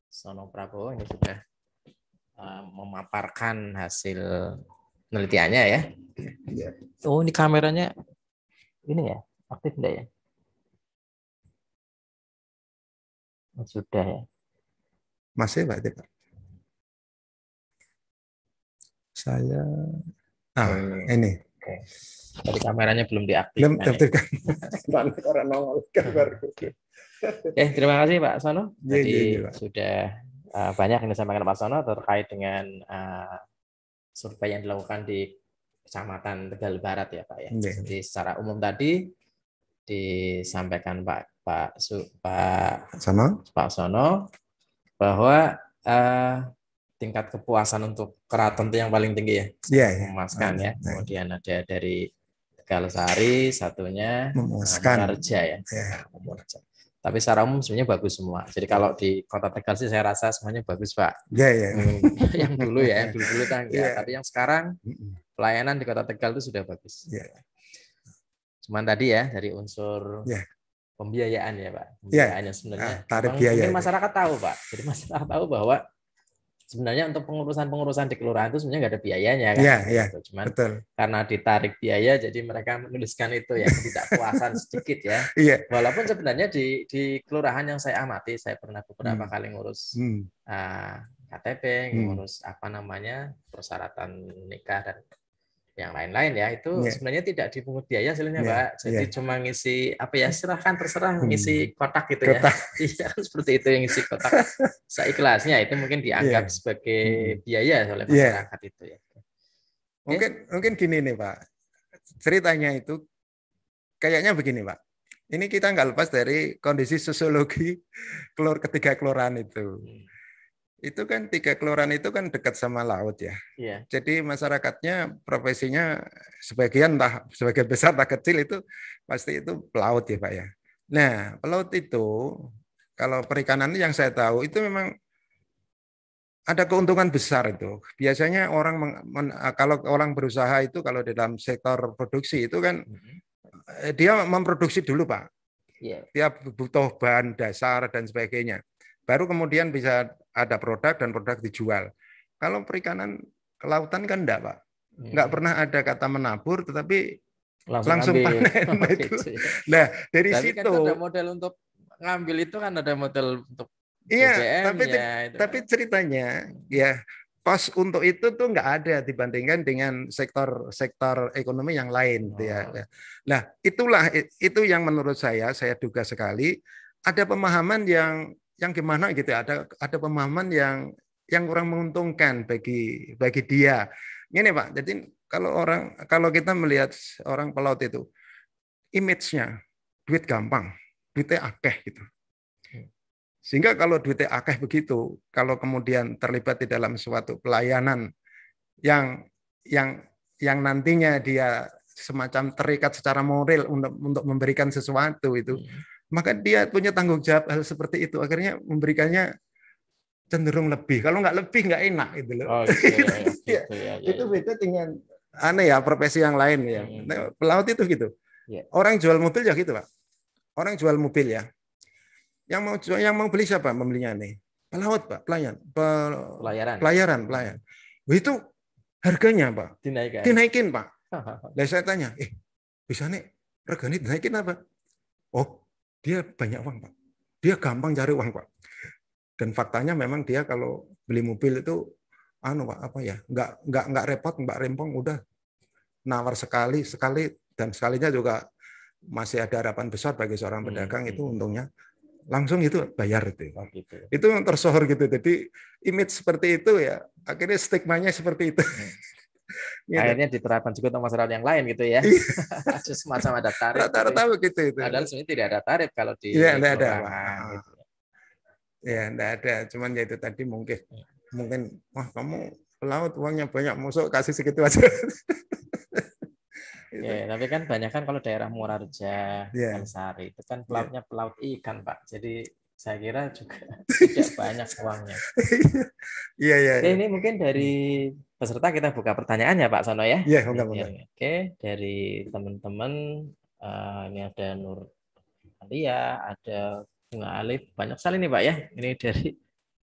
Sono Prabowo ini sudah uh, memaparkan hasil penelitiannya ya. Iya. Oh, ini kameranya ini ya, aktif enggak ya? Oh, sudah ya. Masih Pak Pak. Saya Ah, nah, ini. Okay. Tapi kameranya belum diaktifkan. Belum ya. diaktifkan. orang nongol Eh, terima kasih Pak Sono. Iya, Jadi yeah, yeah, yeah, sudah uh, banyak yang disampaikan Pak Sono terkait dengan uh, survei yang dilakukan di Kecamatan Tegal Barat ya Pak ya. Iya. Jadi secara umum tadi disampaikan Pak Pak Su, Pak Sono Pak Sono bahwa uh, tingkat kepuasan untuk keraton itu yang paling tinggi ya. Iya, iya. Ah, ya. Memuaskan ya. Kemudian ada dari sari satunya memuaskan kerja ya. ya. Tapi secara umum sebenarnya bagus semua. Jadi kalau di kota Tegal sih saya rasa semuanya bagus Pak. Iya iya. Hmm. yang dulu ya, yang dulu dulu kan Yeah. Tapi yang sekarang pelayanan di kota Tegal itu sudah bagus. Iya. Cuman tadi ya dari unsur yeah. pembiayaan ya Pak. Iya. Pembiayaan ya. sebenarnya. Nah, tarik biaya. Mungkin masyarakat tahu Pak. Jadi masyarakat tahu bahwa sebenarnya untuk pengurusan-pengurusan di kelurahan itu sebenarnya nggak ada biayanya kan. Iya, gitu. iya. Cuman betul. karena ditarik biaya jadi mereka menuliskan itu ya tidak puasan sedikit ya. Iya. Walaupun sebenarnya di di kelurahan yang saya amati saya pernah beberapa hmm. kali ngurus hmm. Uh, ah, KTP, hmm. ngurus hmm. apa namanya persyaratan nikah dan yang lain-lain ya itu yeah. sebenarnya tidak dipungut biaya hasilnya yeah. Pak. Jadi yeah. cuma ngisi apa ya serahkan terserah hmm. ngisi kotak gitu ya. kotak. ya. seperti itu yang ngisi kotak. Seikhlasnya itu mungkin dianggap yeah. sebagai hmm. biaya ya oleh iya. masyarakat yeah. itu ya. Mungkin okay. mungkin gini nih Pak. Ceritanya itu kayaknya begini Pak. Ini kita nggak lepas dari kondisi sosiologi keluar ketiga keluaran itu. Hmm itu kan tiga kelurahan itu kan dekat sama laut ya. Iya. Jadi masyarakatnya profesinya sebagian entah sebagian besar tak kecil itu pasti itu pelaut ya Pak ya. Nah pelaut itu kalau perikanan yang saya tahu itu memang ada keuntungan besar itu. Biasanya orang men, men, eh, kalau orang berusaha itu kalau di dalam sektor produksi itu kan hmm dia memproduksi dulu pak. Yeah. Dia butuh bahan dasar dan sebagainya. Baru kemudian bisa ada produk dan produk dijual. Kalau perikanan kelautan kan enggak, Pak. Hmm. Enggak pernah ada kata menabur, tetapi langsung, langsung panen. Oh, itu. Gitu ya. Nah, dari tapi kan situ. Kan ada model untuk ngambil itu kan ada model untuk Iya, BGM, tapi ya, tapi ceritanya ya pos untuk itu tuh nggak ada dibandingkan dengan sektor-sektor ekonomi yang lain, gitu ya. oh. ya. Nah, itulah itu yang menurut saya saya duga sekali ada pemahaman yang yang gimana gitu ya? ada ada pemahaman yang yang kurang menguntungkan bagi bagi dia. Ini Pak, jadi kalau orang kalau kita melihat orang pelaut itu image-nya duit gampang, duitnya akeh gitu. Sehingga kalau duitnya akeh begitu, kalau kemudian terlibat di dalam suatu pelayanan yang yang yang nantinya dia semacam terikat secara moral untuk untuk memberikan sesuatu itu. Hmm maka dia punya tanggung jawab hal seperti itu akhirnya memberikannya cenderung lebih kalau nggak lebih nggak enak gitu loh okay, oh, gitu, ya, ya. gitu, ya, gitu, ya, ya, itu ya. beda dengan aneh ya profesi yang lain ya hmm. nah, pelaut itu gitu orang jual mobil ya gitu pak orang jual mobil ya yang mau yang mau beli siapa membelinya nih pelaut pak pelayan pel, pelayaran pelayaran pelayan itu harganya pak dinaikkan dinaikin pak Dan saya tanya eh bisa nih Harganya dinaikin apa oh dia banyak uang, Pak. Dia gampang cari uang, Pak. Dan faktanya memang dia kalau beli mobil itu anu Pak, apa ya? nggak nggak nggak repot, Mbak Rempong udah nawar sekali, sekali dan sekalinya juga masih ada harapan besar bagi seorang hmm, pedagang hmm. itu untungnya langsung itu bayar itu. Oh, gitu. Itu yang tersohor gitu. Jadi image seperti itu ya akhirnya stigmanya seperti itu. Hmm. gitu. akhirnya diterapkan juga untuk masyarakat yang lain gitu ya iya. semacam ada tarif rata-rata gitu. Ya. begitu itu padahal sebenarnya tidak ada tarif kalau di ya, tidak ada gitu. ya tidak iya, ada cuman ya itu tadi mungkin iya. mungkin wah kamu pelaut uangnya banyak musuh kasih segitu aja gitu. tapi kan banyak kan kalau daerah Murarja, yeah. Sari itu kan pelautnya yeah. pelaut ikan, Pak. Jadi saya kira juga tidak banyak uangnya. Iya, yeah, iya. Yeah, yeah. ini mungkin dari hmm peserta kita buka pertanyaannya Pak Sono ya. Iya, yeah, Oke, dari teman-teman uh, ini ada Nur Alia, ada Bunga Alif, banyak sekali nih Pak ya. Ini dari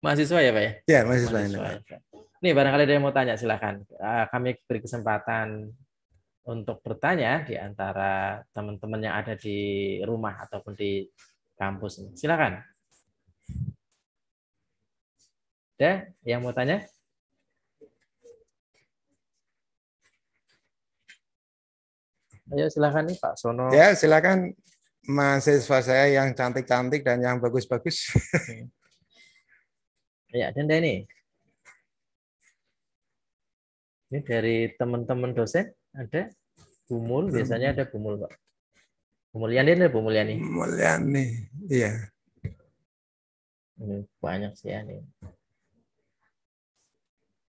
mahasiswa ya Pak ya? Iya, yeah, mahasiswa. mahasiswa. Pak. Ya. Nih barangkali ada yang mau tanya silahkan. Uh, eh, kami beri kesempatan untuk bertanya di antara teman-teman yang ada di rumah ataupun di kampus. Silakan. Ya, yang mau tanya? ayo silakan nih Pak Sono. Ya silakan mahasiswa saya yang cantik-cantik dan yang bagus-bagus. ya dan ini. Ini dari teman-teman dosen ada Bumul, hmm. biasanya ada Bumul Pak. Bumulyani ada bumuliani bumuliani iya. Ini hmm, banyak sih ya nih.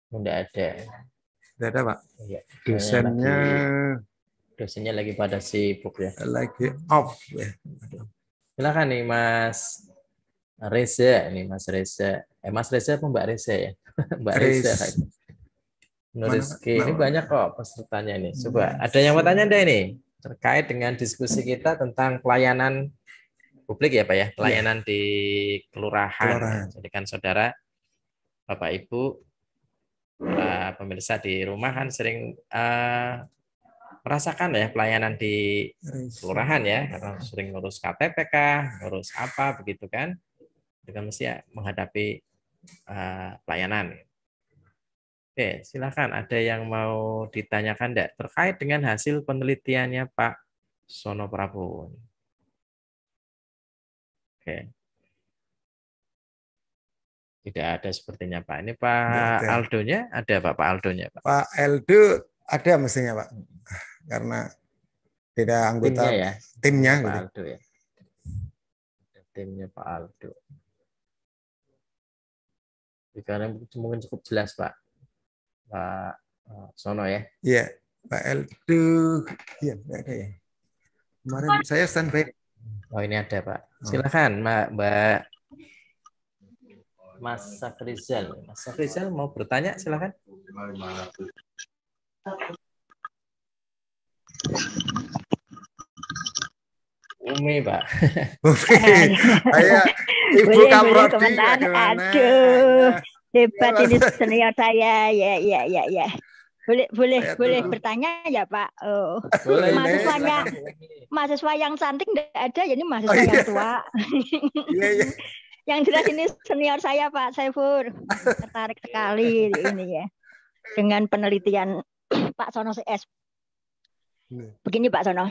Tidak ada. Tidak ada Pak. Ya, Dosennya. Lagi dosennya lagi pada sibuk ya. Lagi off ya. Silakan nih Mas Reza nih Mas Reza. Eh Mas Reza apa Mbak Reza ya? Mbak Reza. Nuriski, Ini banyak kok pesertanya nih. Coba ada yang mau tanya deh ini terkait dengan diskusi kita tentang pelayanan publik ya Pak ya, iya. pelayanan ya. di kelurahan. kelurahan. Jadi kan saudara Bapak Ibu para pemirsa di rumah kan sering uh, merasakan ya pelayanan di kelurahan ya karena sering ngurus KTPK, ngurus apa begitu kan. Kita mesti ya menghadapi uh, pelayanan. Oke, silakan ada yang mau ditanyakan enggak terkait dengan hasil penelitiannya Pak Sono Prabowo. Oke. Tidak ada sepertinya Pak. Ini Pak Aldonya ada Pak Pak Aldonya Pak. Pak Aldo ada mestinya Pak karena beda anggota timnya, ya? timnya Pak gitu. Aldo ya. Timnya Pak Aldo. Karena mungkin cukup jelas Pak Pak eh, Sono ya. Iya, Pak Aldo. Iya, ada ya. Kemarin saya standby. Oh, ini ada, Pak. Oh. Silakan, Mbak Mbak Mas Sakrizal. Mas Sakrizal mau bertanya, silakan. Umi, Pak. Umi. Ayo, Ibu Kamrodi Aduh, hebat ini senior saya. Ya, ya, ya, ya. Boleh boleh Ayat boleh dulu. bertanya ya, Pak. Oh. Boleh, mahasiswanya mahasiswa yang cantik enggak ada, jadi mahasiswa oh, iya. tua. Iya, iya. yang jelas ini senior saya, Pak Saifur. Tertarik sekali ini ya. Dengan penelitian Pak Sono CS Iya. Begini Pak Sono,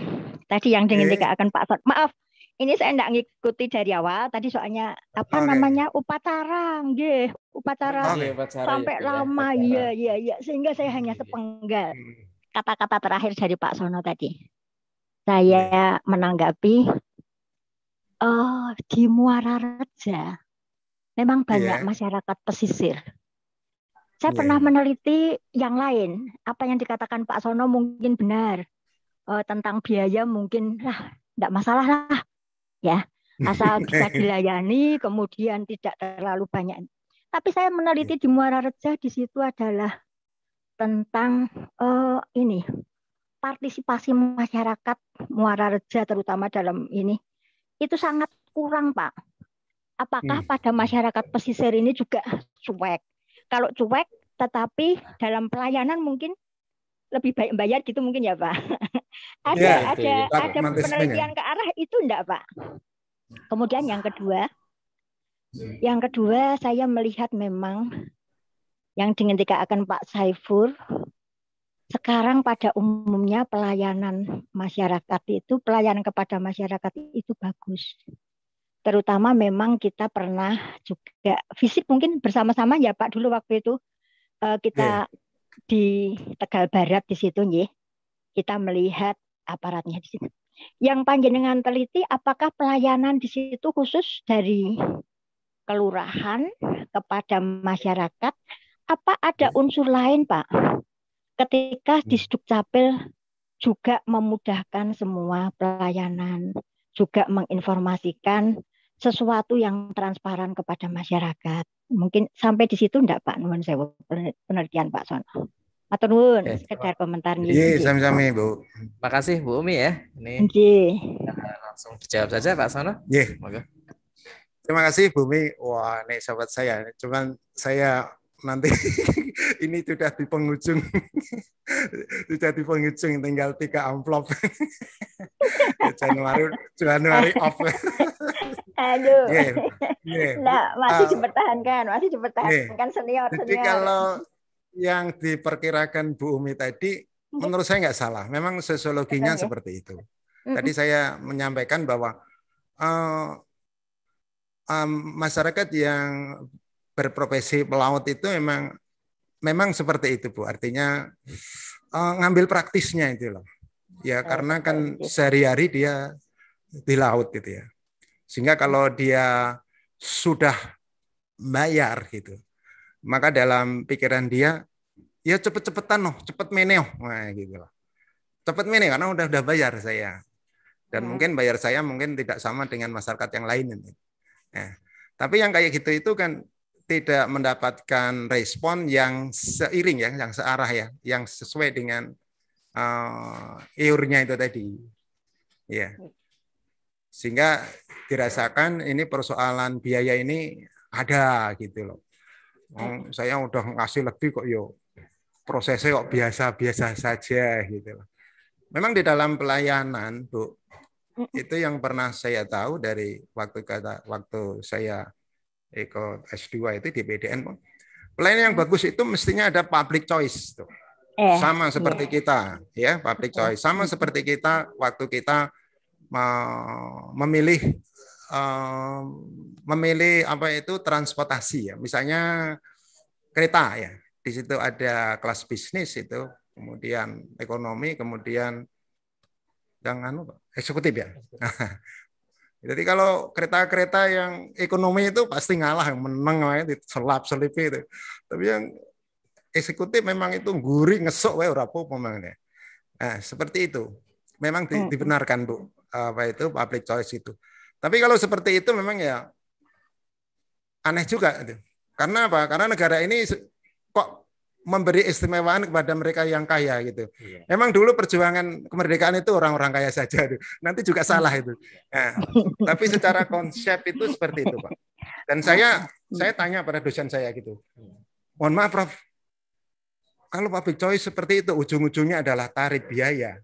tadi yang dengan iya. tidak akan Pak Sono. Maaf, ini saya tidak mengikuti dari awal. Tadi soalnya apa okay. namanya upacara, gih upacara, sampai ya, lama, ya iya iya. Sehingga saya hmm, hanya iya. sepenggal hmm. kata-kata terakhir dari Pak Sono tadi. Saya menanggapi, oh, di Muara Raja memang banyak yeah. masyarakat pesisir. Saya yeah. pernah meneliti yang lain. Apa yang dikatakan Pak Sono mungkin benar uh, tentang biaya mungkin lah tidak masalah lah ya asal bisa dilayani kemudian tidak terlalu banyak tapi saya meneliti di Muara Reja di situ adalah tentang uh, ini partisipasi masyarakat Muara Reja terutama dalam ini itu sangat kurang pak apakah hmm. pada masyarakat pesisir ini juga cuek kalau cuek tetapi dalam pelayanan mungkin lebih baik bayar gitu mungkin ya Pak. Iya, ada ya, ada itu. ada penelitian ke arah itu enggak Pak? Kemudian yang kedua, yang kedua saya melihat memang yang dengan akan Pak Saifur sekarang pada umumnya pelayanan masyarakat itu pelayanan kepada masyarakat itu bagus. Terutama memang kita pernah juga fisik mungkin bersama-sama ya Pak dulu waktu itu eh, kita iya di Tegal Barat di situ nih Kita melihat aparatnya di situ. Yang panjenengan teliti apakah pelayanan di situ khusus dari kelurahan kepada masyarakat apa ada unsur lain, Pak? Ketika hmm. di Sdukcapil juga memudahkan semua pelayanan, juga menginformasikan sesuatu yang transparan kepada masyarakat. Mungkin sampai di situ enggak Pak Nuhun saya penelitian Pak Sono. Atau Nuhun eh, sekedar komentar Iya, sami-sami Bu. Makasih Bu Umi ya. Ini langsung dijawab saja Pak Sono. Iya. Terima kasih Bu Bumi. Wah, ini sahabat saya. Cuman saya nanti ini sudah di penghujung sudah di penghujung tinggal tiga amplop Januari Januari off Aduh. Yeah. Iya. Iya. Yeah. Nah, masih uh, dipertahankan, masih dipertahankan yeah. senior Jadi kalau yang diperkirakan Bu Umi tadi mhm. menurut saya nggak salah. Memang sosiologinya okay. Ya. seperti itu. Mhm. Tadi saya menyampaikan bahwa uh, um, masyarakat yang berprofesi pelaut itu memang memang seperti itu Bu. Artinya uh, ngambil praktisnya itu loh. Ya karena kan sehari-hari dia di laut gitu ya. Sehingga kalau dia sudah bayar gitu, maka dalam pikiran dia ya cepet-cepetan loh, cepet meneo, nah, gitu loh. Cepet meneo karena udah udah bayar saya. Dan hmm. mungkin bayar saya mungkin tidak sama dengan masyarakat yang lain ini. Nah, tapi yang kayak gitu itu kan tidak mendapatkan respon yang seiring ya, yang searah ya, yang sesuai dengan uh, iurnya itu tadi. Ya. Yeah. Sehingga dirasakan ini persoalan biaya ini ada gitu loh. Oh, saya udah ngasih lebih kok yo prosesnya kok biasa-biasa saja gitu loh. Memang di dalam pelayanan Bu itu yang pernah saya tahu dari waktu kata waktu saya ikut S2 itu di BDN pun pelayanan yang bagus itu mestinya ada public choice tuh. Eh, sama iya. seperti iya. kita ya public choice sama seperti kita waktu kita memilih memilih apa itu transportasi ya misalnya kereta ya di situ ada kelas bisnis itu kemudian ekonomi kemudian jangan eksekutif ya jadi kalau kereta-kereta yang ekonomi itu pasti ngalah yang menang ya selap selipi itu tapi yang eksekutif memang itu gurih ngesok wae ora apa memang Nah, seperti itu. Memang hmm. dibenarkan, Bu apa itu public choice itu. Tapi kalau seperti itu memang ya aneh juga itu. Karena apa? Karena negara ini kok memberi istimewaan kepada mereka yang kaya gitu. Iya. Emang dulu perjuangan kemerdekaan itu orang-orang kaya saja. Tuh. Nanti juga salah itu. Nah, tapi secara konsep itu seperti itu, Pak. Dan saya saya tanya pada dosen saya gitu. Mohon maaf, Prof. Kalau public choice seperti itu, ujung-ujungnya adalah tarif biaya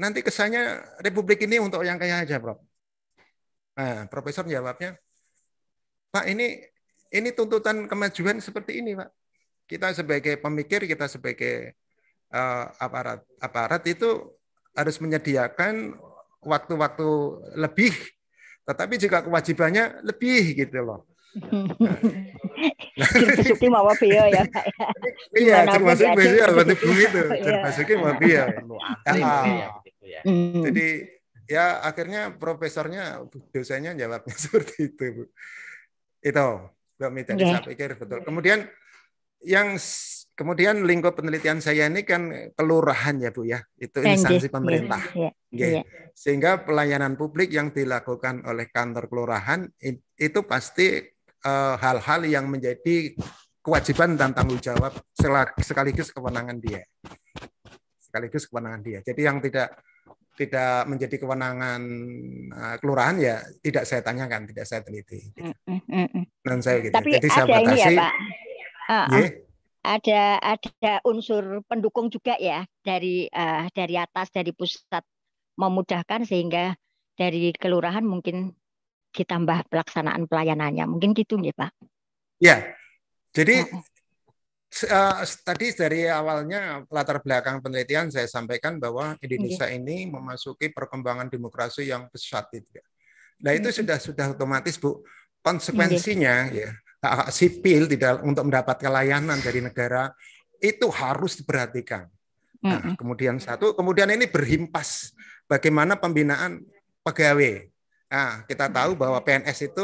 nanti kesannya republik ini untuk yang kaya aja, Prof. Nah, profesor jawabnya, Pak, ini ini tuntutan kemajuan seperti ini, Pak. Kita sebagai pemikir, kita sebagai uh, aparat aparat itu harus menyediakan waktu-waktu lebih, tetapi juga kewajibannya lebih gitu loh. Basuki mau apa ya ya Pak ya? Iya, gitu. iya, termasuk biasa berarti ya? Termasuk mau apa ya. Mm. Jadi ya akhirnya profesornya dosennya jawabnya seperti itu Bu. Itu Mbak Mita yeah. saya pikir betul. Kemudian yang kemudian lingkup penelitian saya ini kan kelurahan ya Bu ya. Itu iya, instansi iya, pemerintah. Yeah. Yeah. Yeah. Sehingga pelayanan publik yang dilakukan oleh kantor kelurahan itu pasti eh, hal-hal uh, yang menjadi kewajiban dan tanggung jawab sekaligus kewenangan dia sekaligus kewenangan dia. Jadi yang tidak tidak menjadi kewenangan eh, kelurahan ya tidak saya tanyakan, tidak saya teliti. Gitu. Dan saya gitu. Ya. Tapi Jadi ada Ini ya, Pak. Uh, yeah. ada ada unsur pendukung juga ya dari uh, dari atas dari pusat memudahkan sehingga dari kelurahan mungkin ditambah pelaksanaan pelayanannya. Mungkin gitu ya, Pak. Ya. Jadi uh, tadi dari awalnya latar belakang penelitian saya sampaikan bahwa Indonesia okay. Iya. ini memasuki perkembangan demokrasi yang pesat itu. Ya. Nah itu sudah sudah otomatis bu konsekuensinya okay. Iya. ya hak sipil tidak untuk mendapatkan layanan dari negara itu harus diperhatikan. Nah, mm -hmm. kemudian satu, kemudian ini berhimpas bagaimana pembinaan pegawai. Nah, kita tahu bahwa PNS itu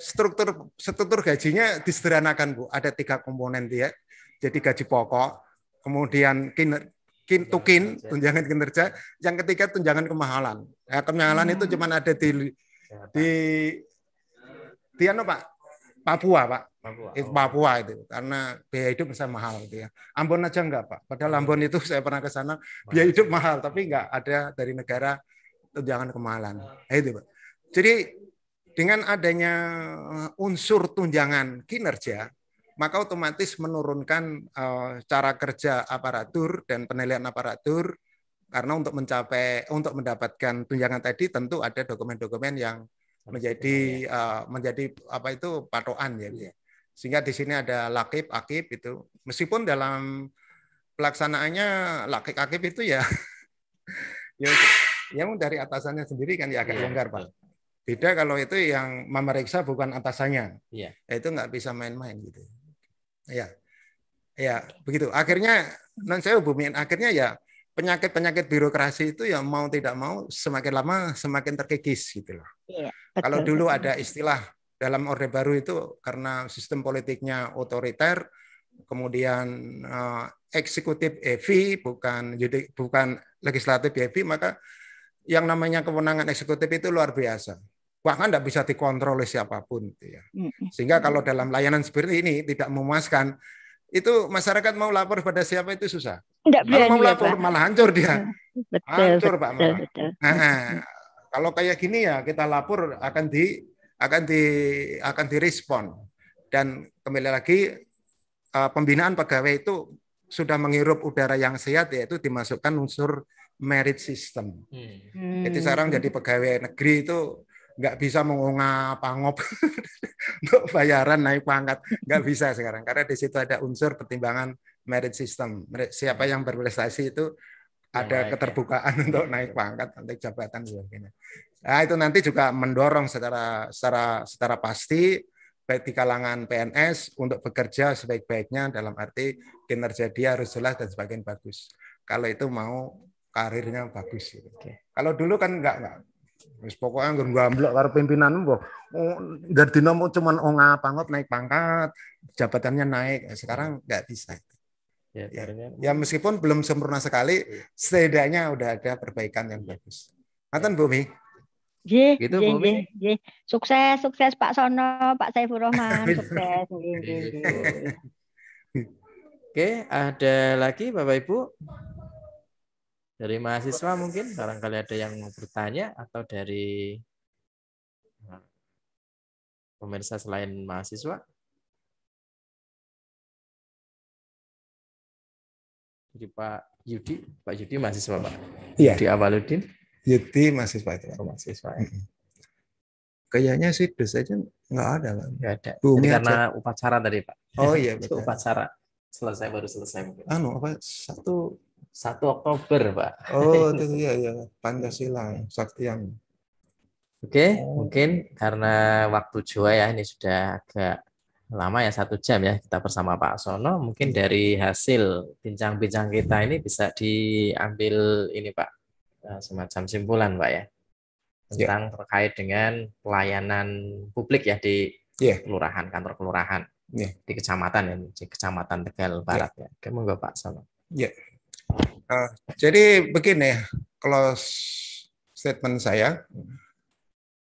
struktur struktur gajinya disederhanakan bu ada tiga komponen dia. jadi gaji pokok kemudian kiner, kin, tukin tunjangan kinerja yang ketiga tunjangan kemahalan ya, kemahalan hmm. itu cuma ada di ya, di di ano, pak Papua pak Papua. Itu Papua itu karena biaya hidup bisa mahal gitu ya. Ambon aja enggak, Pak. Padahal hmm. Ambon itu saya pernah ke sana, biaya hidup mahal tapi enggak ada dari negara tunjangan kemahalan. Ya, itu, Pak. Jadi dengan adanya unsur tunjangan kinerja, maka otomatis menurunkan cara kerja aparatur dan penilaian aparatur karena untuk mencapai untuk mendapatkan tunjangan tadi tentu ada dokumen-dokumen yang menjadi uh, menjadi apa itu patokan ya sehingga di sini ada lakip akib itu meskipun dalam pelaksanaannya lakip akib itu ya ya, dari atasannya sendiri kan ya agak longgar pak Beda kalau itu yang memeriksa bukan atasannya. Iya. Ya, itu nggak bisa main-main gitu. Ya. Ya, begitu. Akhirnya non saya hubungin akhirnya ya penyakit-penyakit birokrasi itu ya mau tidak mau semakin lama semakin terkikis gitu loh. Iya, kalau dulu ada istilah dalam Orde Baru itu karena sistem politiknya otoriter, kemudian uh, eksekutif evi bukan bukan legislatif evi maka yang namanya kewenangan eksekutif itu luar biasa keuangan tidak bisa dikontrol oleh siapapun. ya. Sehingga kalau dalam layanan seperti ini tidak memuaskan, itu masyarakat mau lapor pada siapa itu susah. Tidak kalau mau ya, lapor ya, malah hancur dia. Betul, hancur betul, Pak betul, Betul. Nah, nah, kalau kayak gini ya kita lapor akan di akan di akan direspon dan kembali lagi eh, pembinaan pegawai itu sudah menghirup udara yang sehat yaitu dimasukkan unsur merit system. Hmm. Jadi sekarang hmm. jadi pegawai negeri itu nggak bisa mengungap pangop untuk bayaran naik pangkat nggak bisa sekarang karena di situ ada unsur pertimbangan merit system siapa yang berprestasi itu ada ya. keterbukaan ya. untuk naik iya. pangkat untuk jabatan sebagainya nah, itu nanti juga mendorong secara secara secara pasti baik di kalangan PNS untuk bekerja sebaik-baiknya dalam arti kinerja dia harus jelas dan sebagainya bagus kalau itu mau karirnya bagus gitu. Oke. Kalau dulu kan enggak enggak Wis pokoke anggur gamblok karo pimpinan mbok. Oh, Gardino mau cuman onga pangot naik pangkat, jabatannya naik. Sekarang nggak bisa. Ya, ya, ya meskipun belum sempurna sekali, setidaknya udah ada perbaikan yang bagus. Atan Bumi. Ye, gitu ye, Bumi. Ye, ye. Sukses, sukses Pak Sono, Pak Saiful Rahman, sukses. Ye, iya. ye, Oke, ada lagi Bapak Ibu? Dari mahasiswa mungkin barangkali ada yang mau bertanya atau dari eh, pemirsa selain mahasiswa. Jadi Pak Yudi, Pak Yudi mahasiswa Pak. Iya. Yudi Awaludin. Yudi mahasiswa itu. Oh, mahasiswa. Ya. Kayaknya sih biasanya nggak ada kan? Nggak ada. Bumi Jadi karena upacara tadi Pak. Oh iya. Betul. upacara. Selesai baru selesai mungkin. Anu apa satu 1 Oktober, Pak. Oh, itu iya iya Pancasila yang. Oke, okay, oh. mungkin karena waktu jua ya ini sudah agak lama ya satu jam ya kita bersama Pak Sono. Mungkin iya. dari hasil bincang-bincang kita ini bisa diambil ini Pak eh, semacam simpulan Pak ya iya. tentang yeah. terkait dengan pelayanan publik ya di yeah. kelurahan kantor kelurahan yeah. di kecamatan ya di kecamatan Tegal iya. Barat yeah. ya. Oke, monggo Pak Sono. Ya. Yeah. Uh, jadi begini, close statement saya.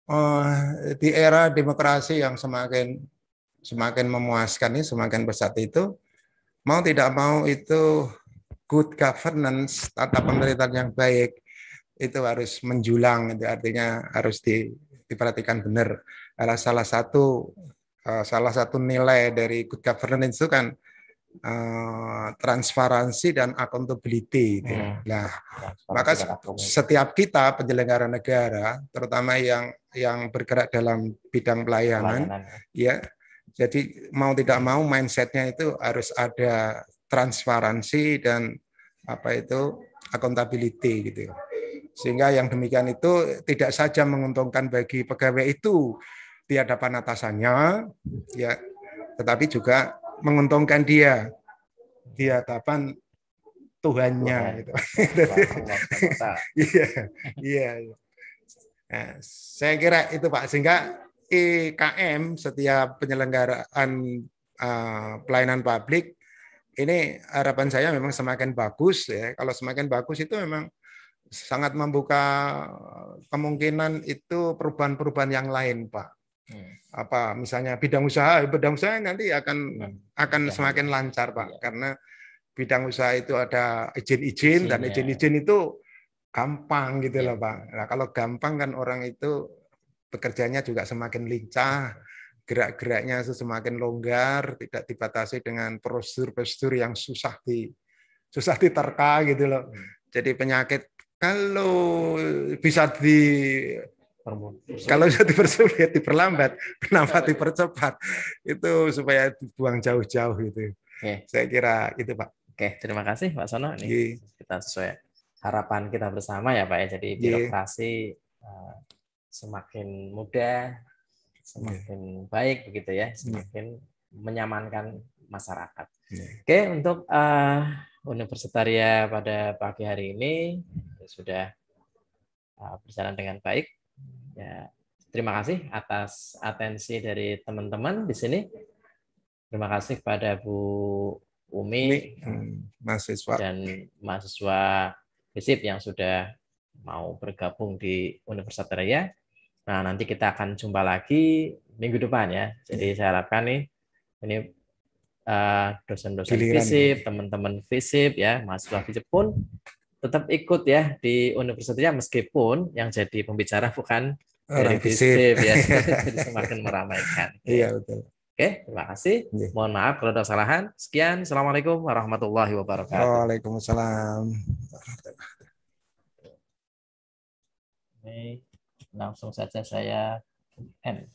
Uh, di era demokrasi yang semakin semakin memuaskan ini, semakin pesat itu, mau tidak mau itu good governance, tata pemerintahan yang baik itu harus menjulang, itu artinya harus di, diperhatikan benar. Adalah salah satu eh, salah satu nilai dari good governance itu kan uh, transparansi dan accountability. Gitu ya. Hmm. Nah, maka setiap kita penyelenggara negara, terutama yang yang bergerak dalam bidang pelayanan, pelayanan. Ya. ya, jadi mau tidak mau mindsetnya itu harus ada transparansi dan apa itu accountability gitu. Ya. Sehingga yang demikian itu tidak saja menguntungkan bagi pegawai itu di hadapan atasannya, ya, tetapi juga menguntungkan dia dia hadapan Tuhannya gitu. Iya, iya. iya. Nah, saya kira itu Pak sehingga IKM setiap penyelenggaraan uh, pelayanan publik ini harapan saya memang semakin bagus ya. Kalau semakin bagus itu memang sangat membuka kemungkinan itu perubahan-perubahan yang lain, Pak. Iya. apa misalnya bidang usaha bidang usaha nanti akan iya. akan iya. semakin lancar pak karena bidang usaha itu ada izin-izin dan izin-izin itu gampang gitu loh pak nah, kalau gampang kan orang itu pekerjaannya juga semakin lincah gerak-geraknya semakin longgar tidak dibatasi dengan prosedur-prosedur yang susah di susah diterka gitu loh hmm. jadi penyakit kalau bisa di kalau sudah dipersulit, ya diperlambat, kenapa ya. dipercepat? Itu supaya dibuang jauh-jauh itu. Oke. Saya kira itu Pak. Oke, terima kasih Pak Sono. Ini iya. kita sesuai harapan kita bersama ya Pak ya. Jadi iya. birokrasi Ye. Eh, semakin mudah, semakin Ye. Iya. baik begitu ya, semakin Ye. menyamankan masyarakat. Ye. Oke, untuk uh, universitaria pada pagi hari ini sudah eh, berjalan dengan baik. Ya, terima kasih atas atensi dari teman-teman di sini. Terima kasih kepada Bu Umi, Umi hmm, mahasiswa dan mahasiswa FISIP yang sudah mau bergabung di Universitas Raya. Nah, nanti kita akan jumpa lagi minggu depan ya. Jadi iya. saya harapkan nih ini eh, dosen-dosen uh, FISIP, teman-teman FISIP ya, mahasiswa FISIP pun tetap ikut ya di Universitas meskipun yang jadi pembicara bukan orang fisip ya jadi semakin meramaikan iya betul Oke, terima kasih. yeah. Mohon maaf kalau ada kesalahan. Sekian. Assalamualaikum warahmatullahi wabarakatuh. Waalaikumsalam. Ini langsung saja saya end.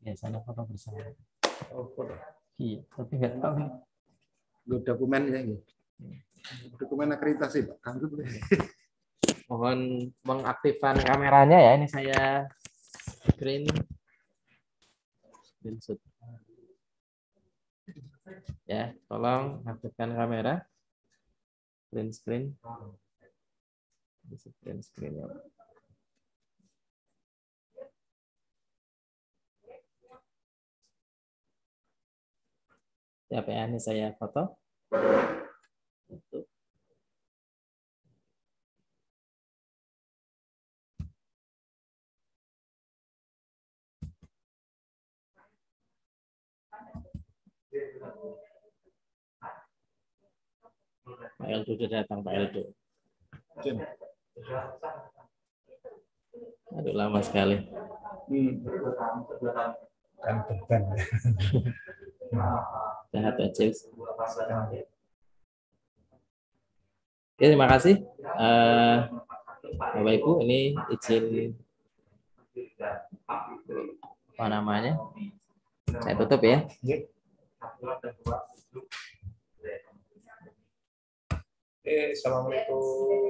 Biasanya nah, foto bersama. Iya, tapi nggak tahu. Lo dokumen ya Dokumen akreditasi Pak. Mohon mengaktifkan kameranya ya. Ini saya screen. Screenshot. Ya, tolong aktifkan kamera. Screen, screen screen screen ya. TPA ya, ya, ini saya foto. Pak Eldo sudah datang Pak Eldo. Aduh lama sekali. Hmm. Kan beban. Nah, sehat ya Oke, terima kasih uh, eh, Bapak Ibu ini izin apa namanya saya tutup ya Oke, Assalamualaikum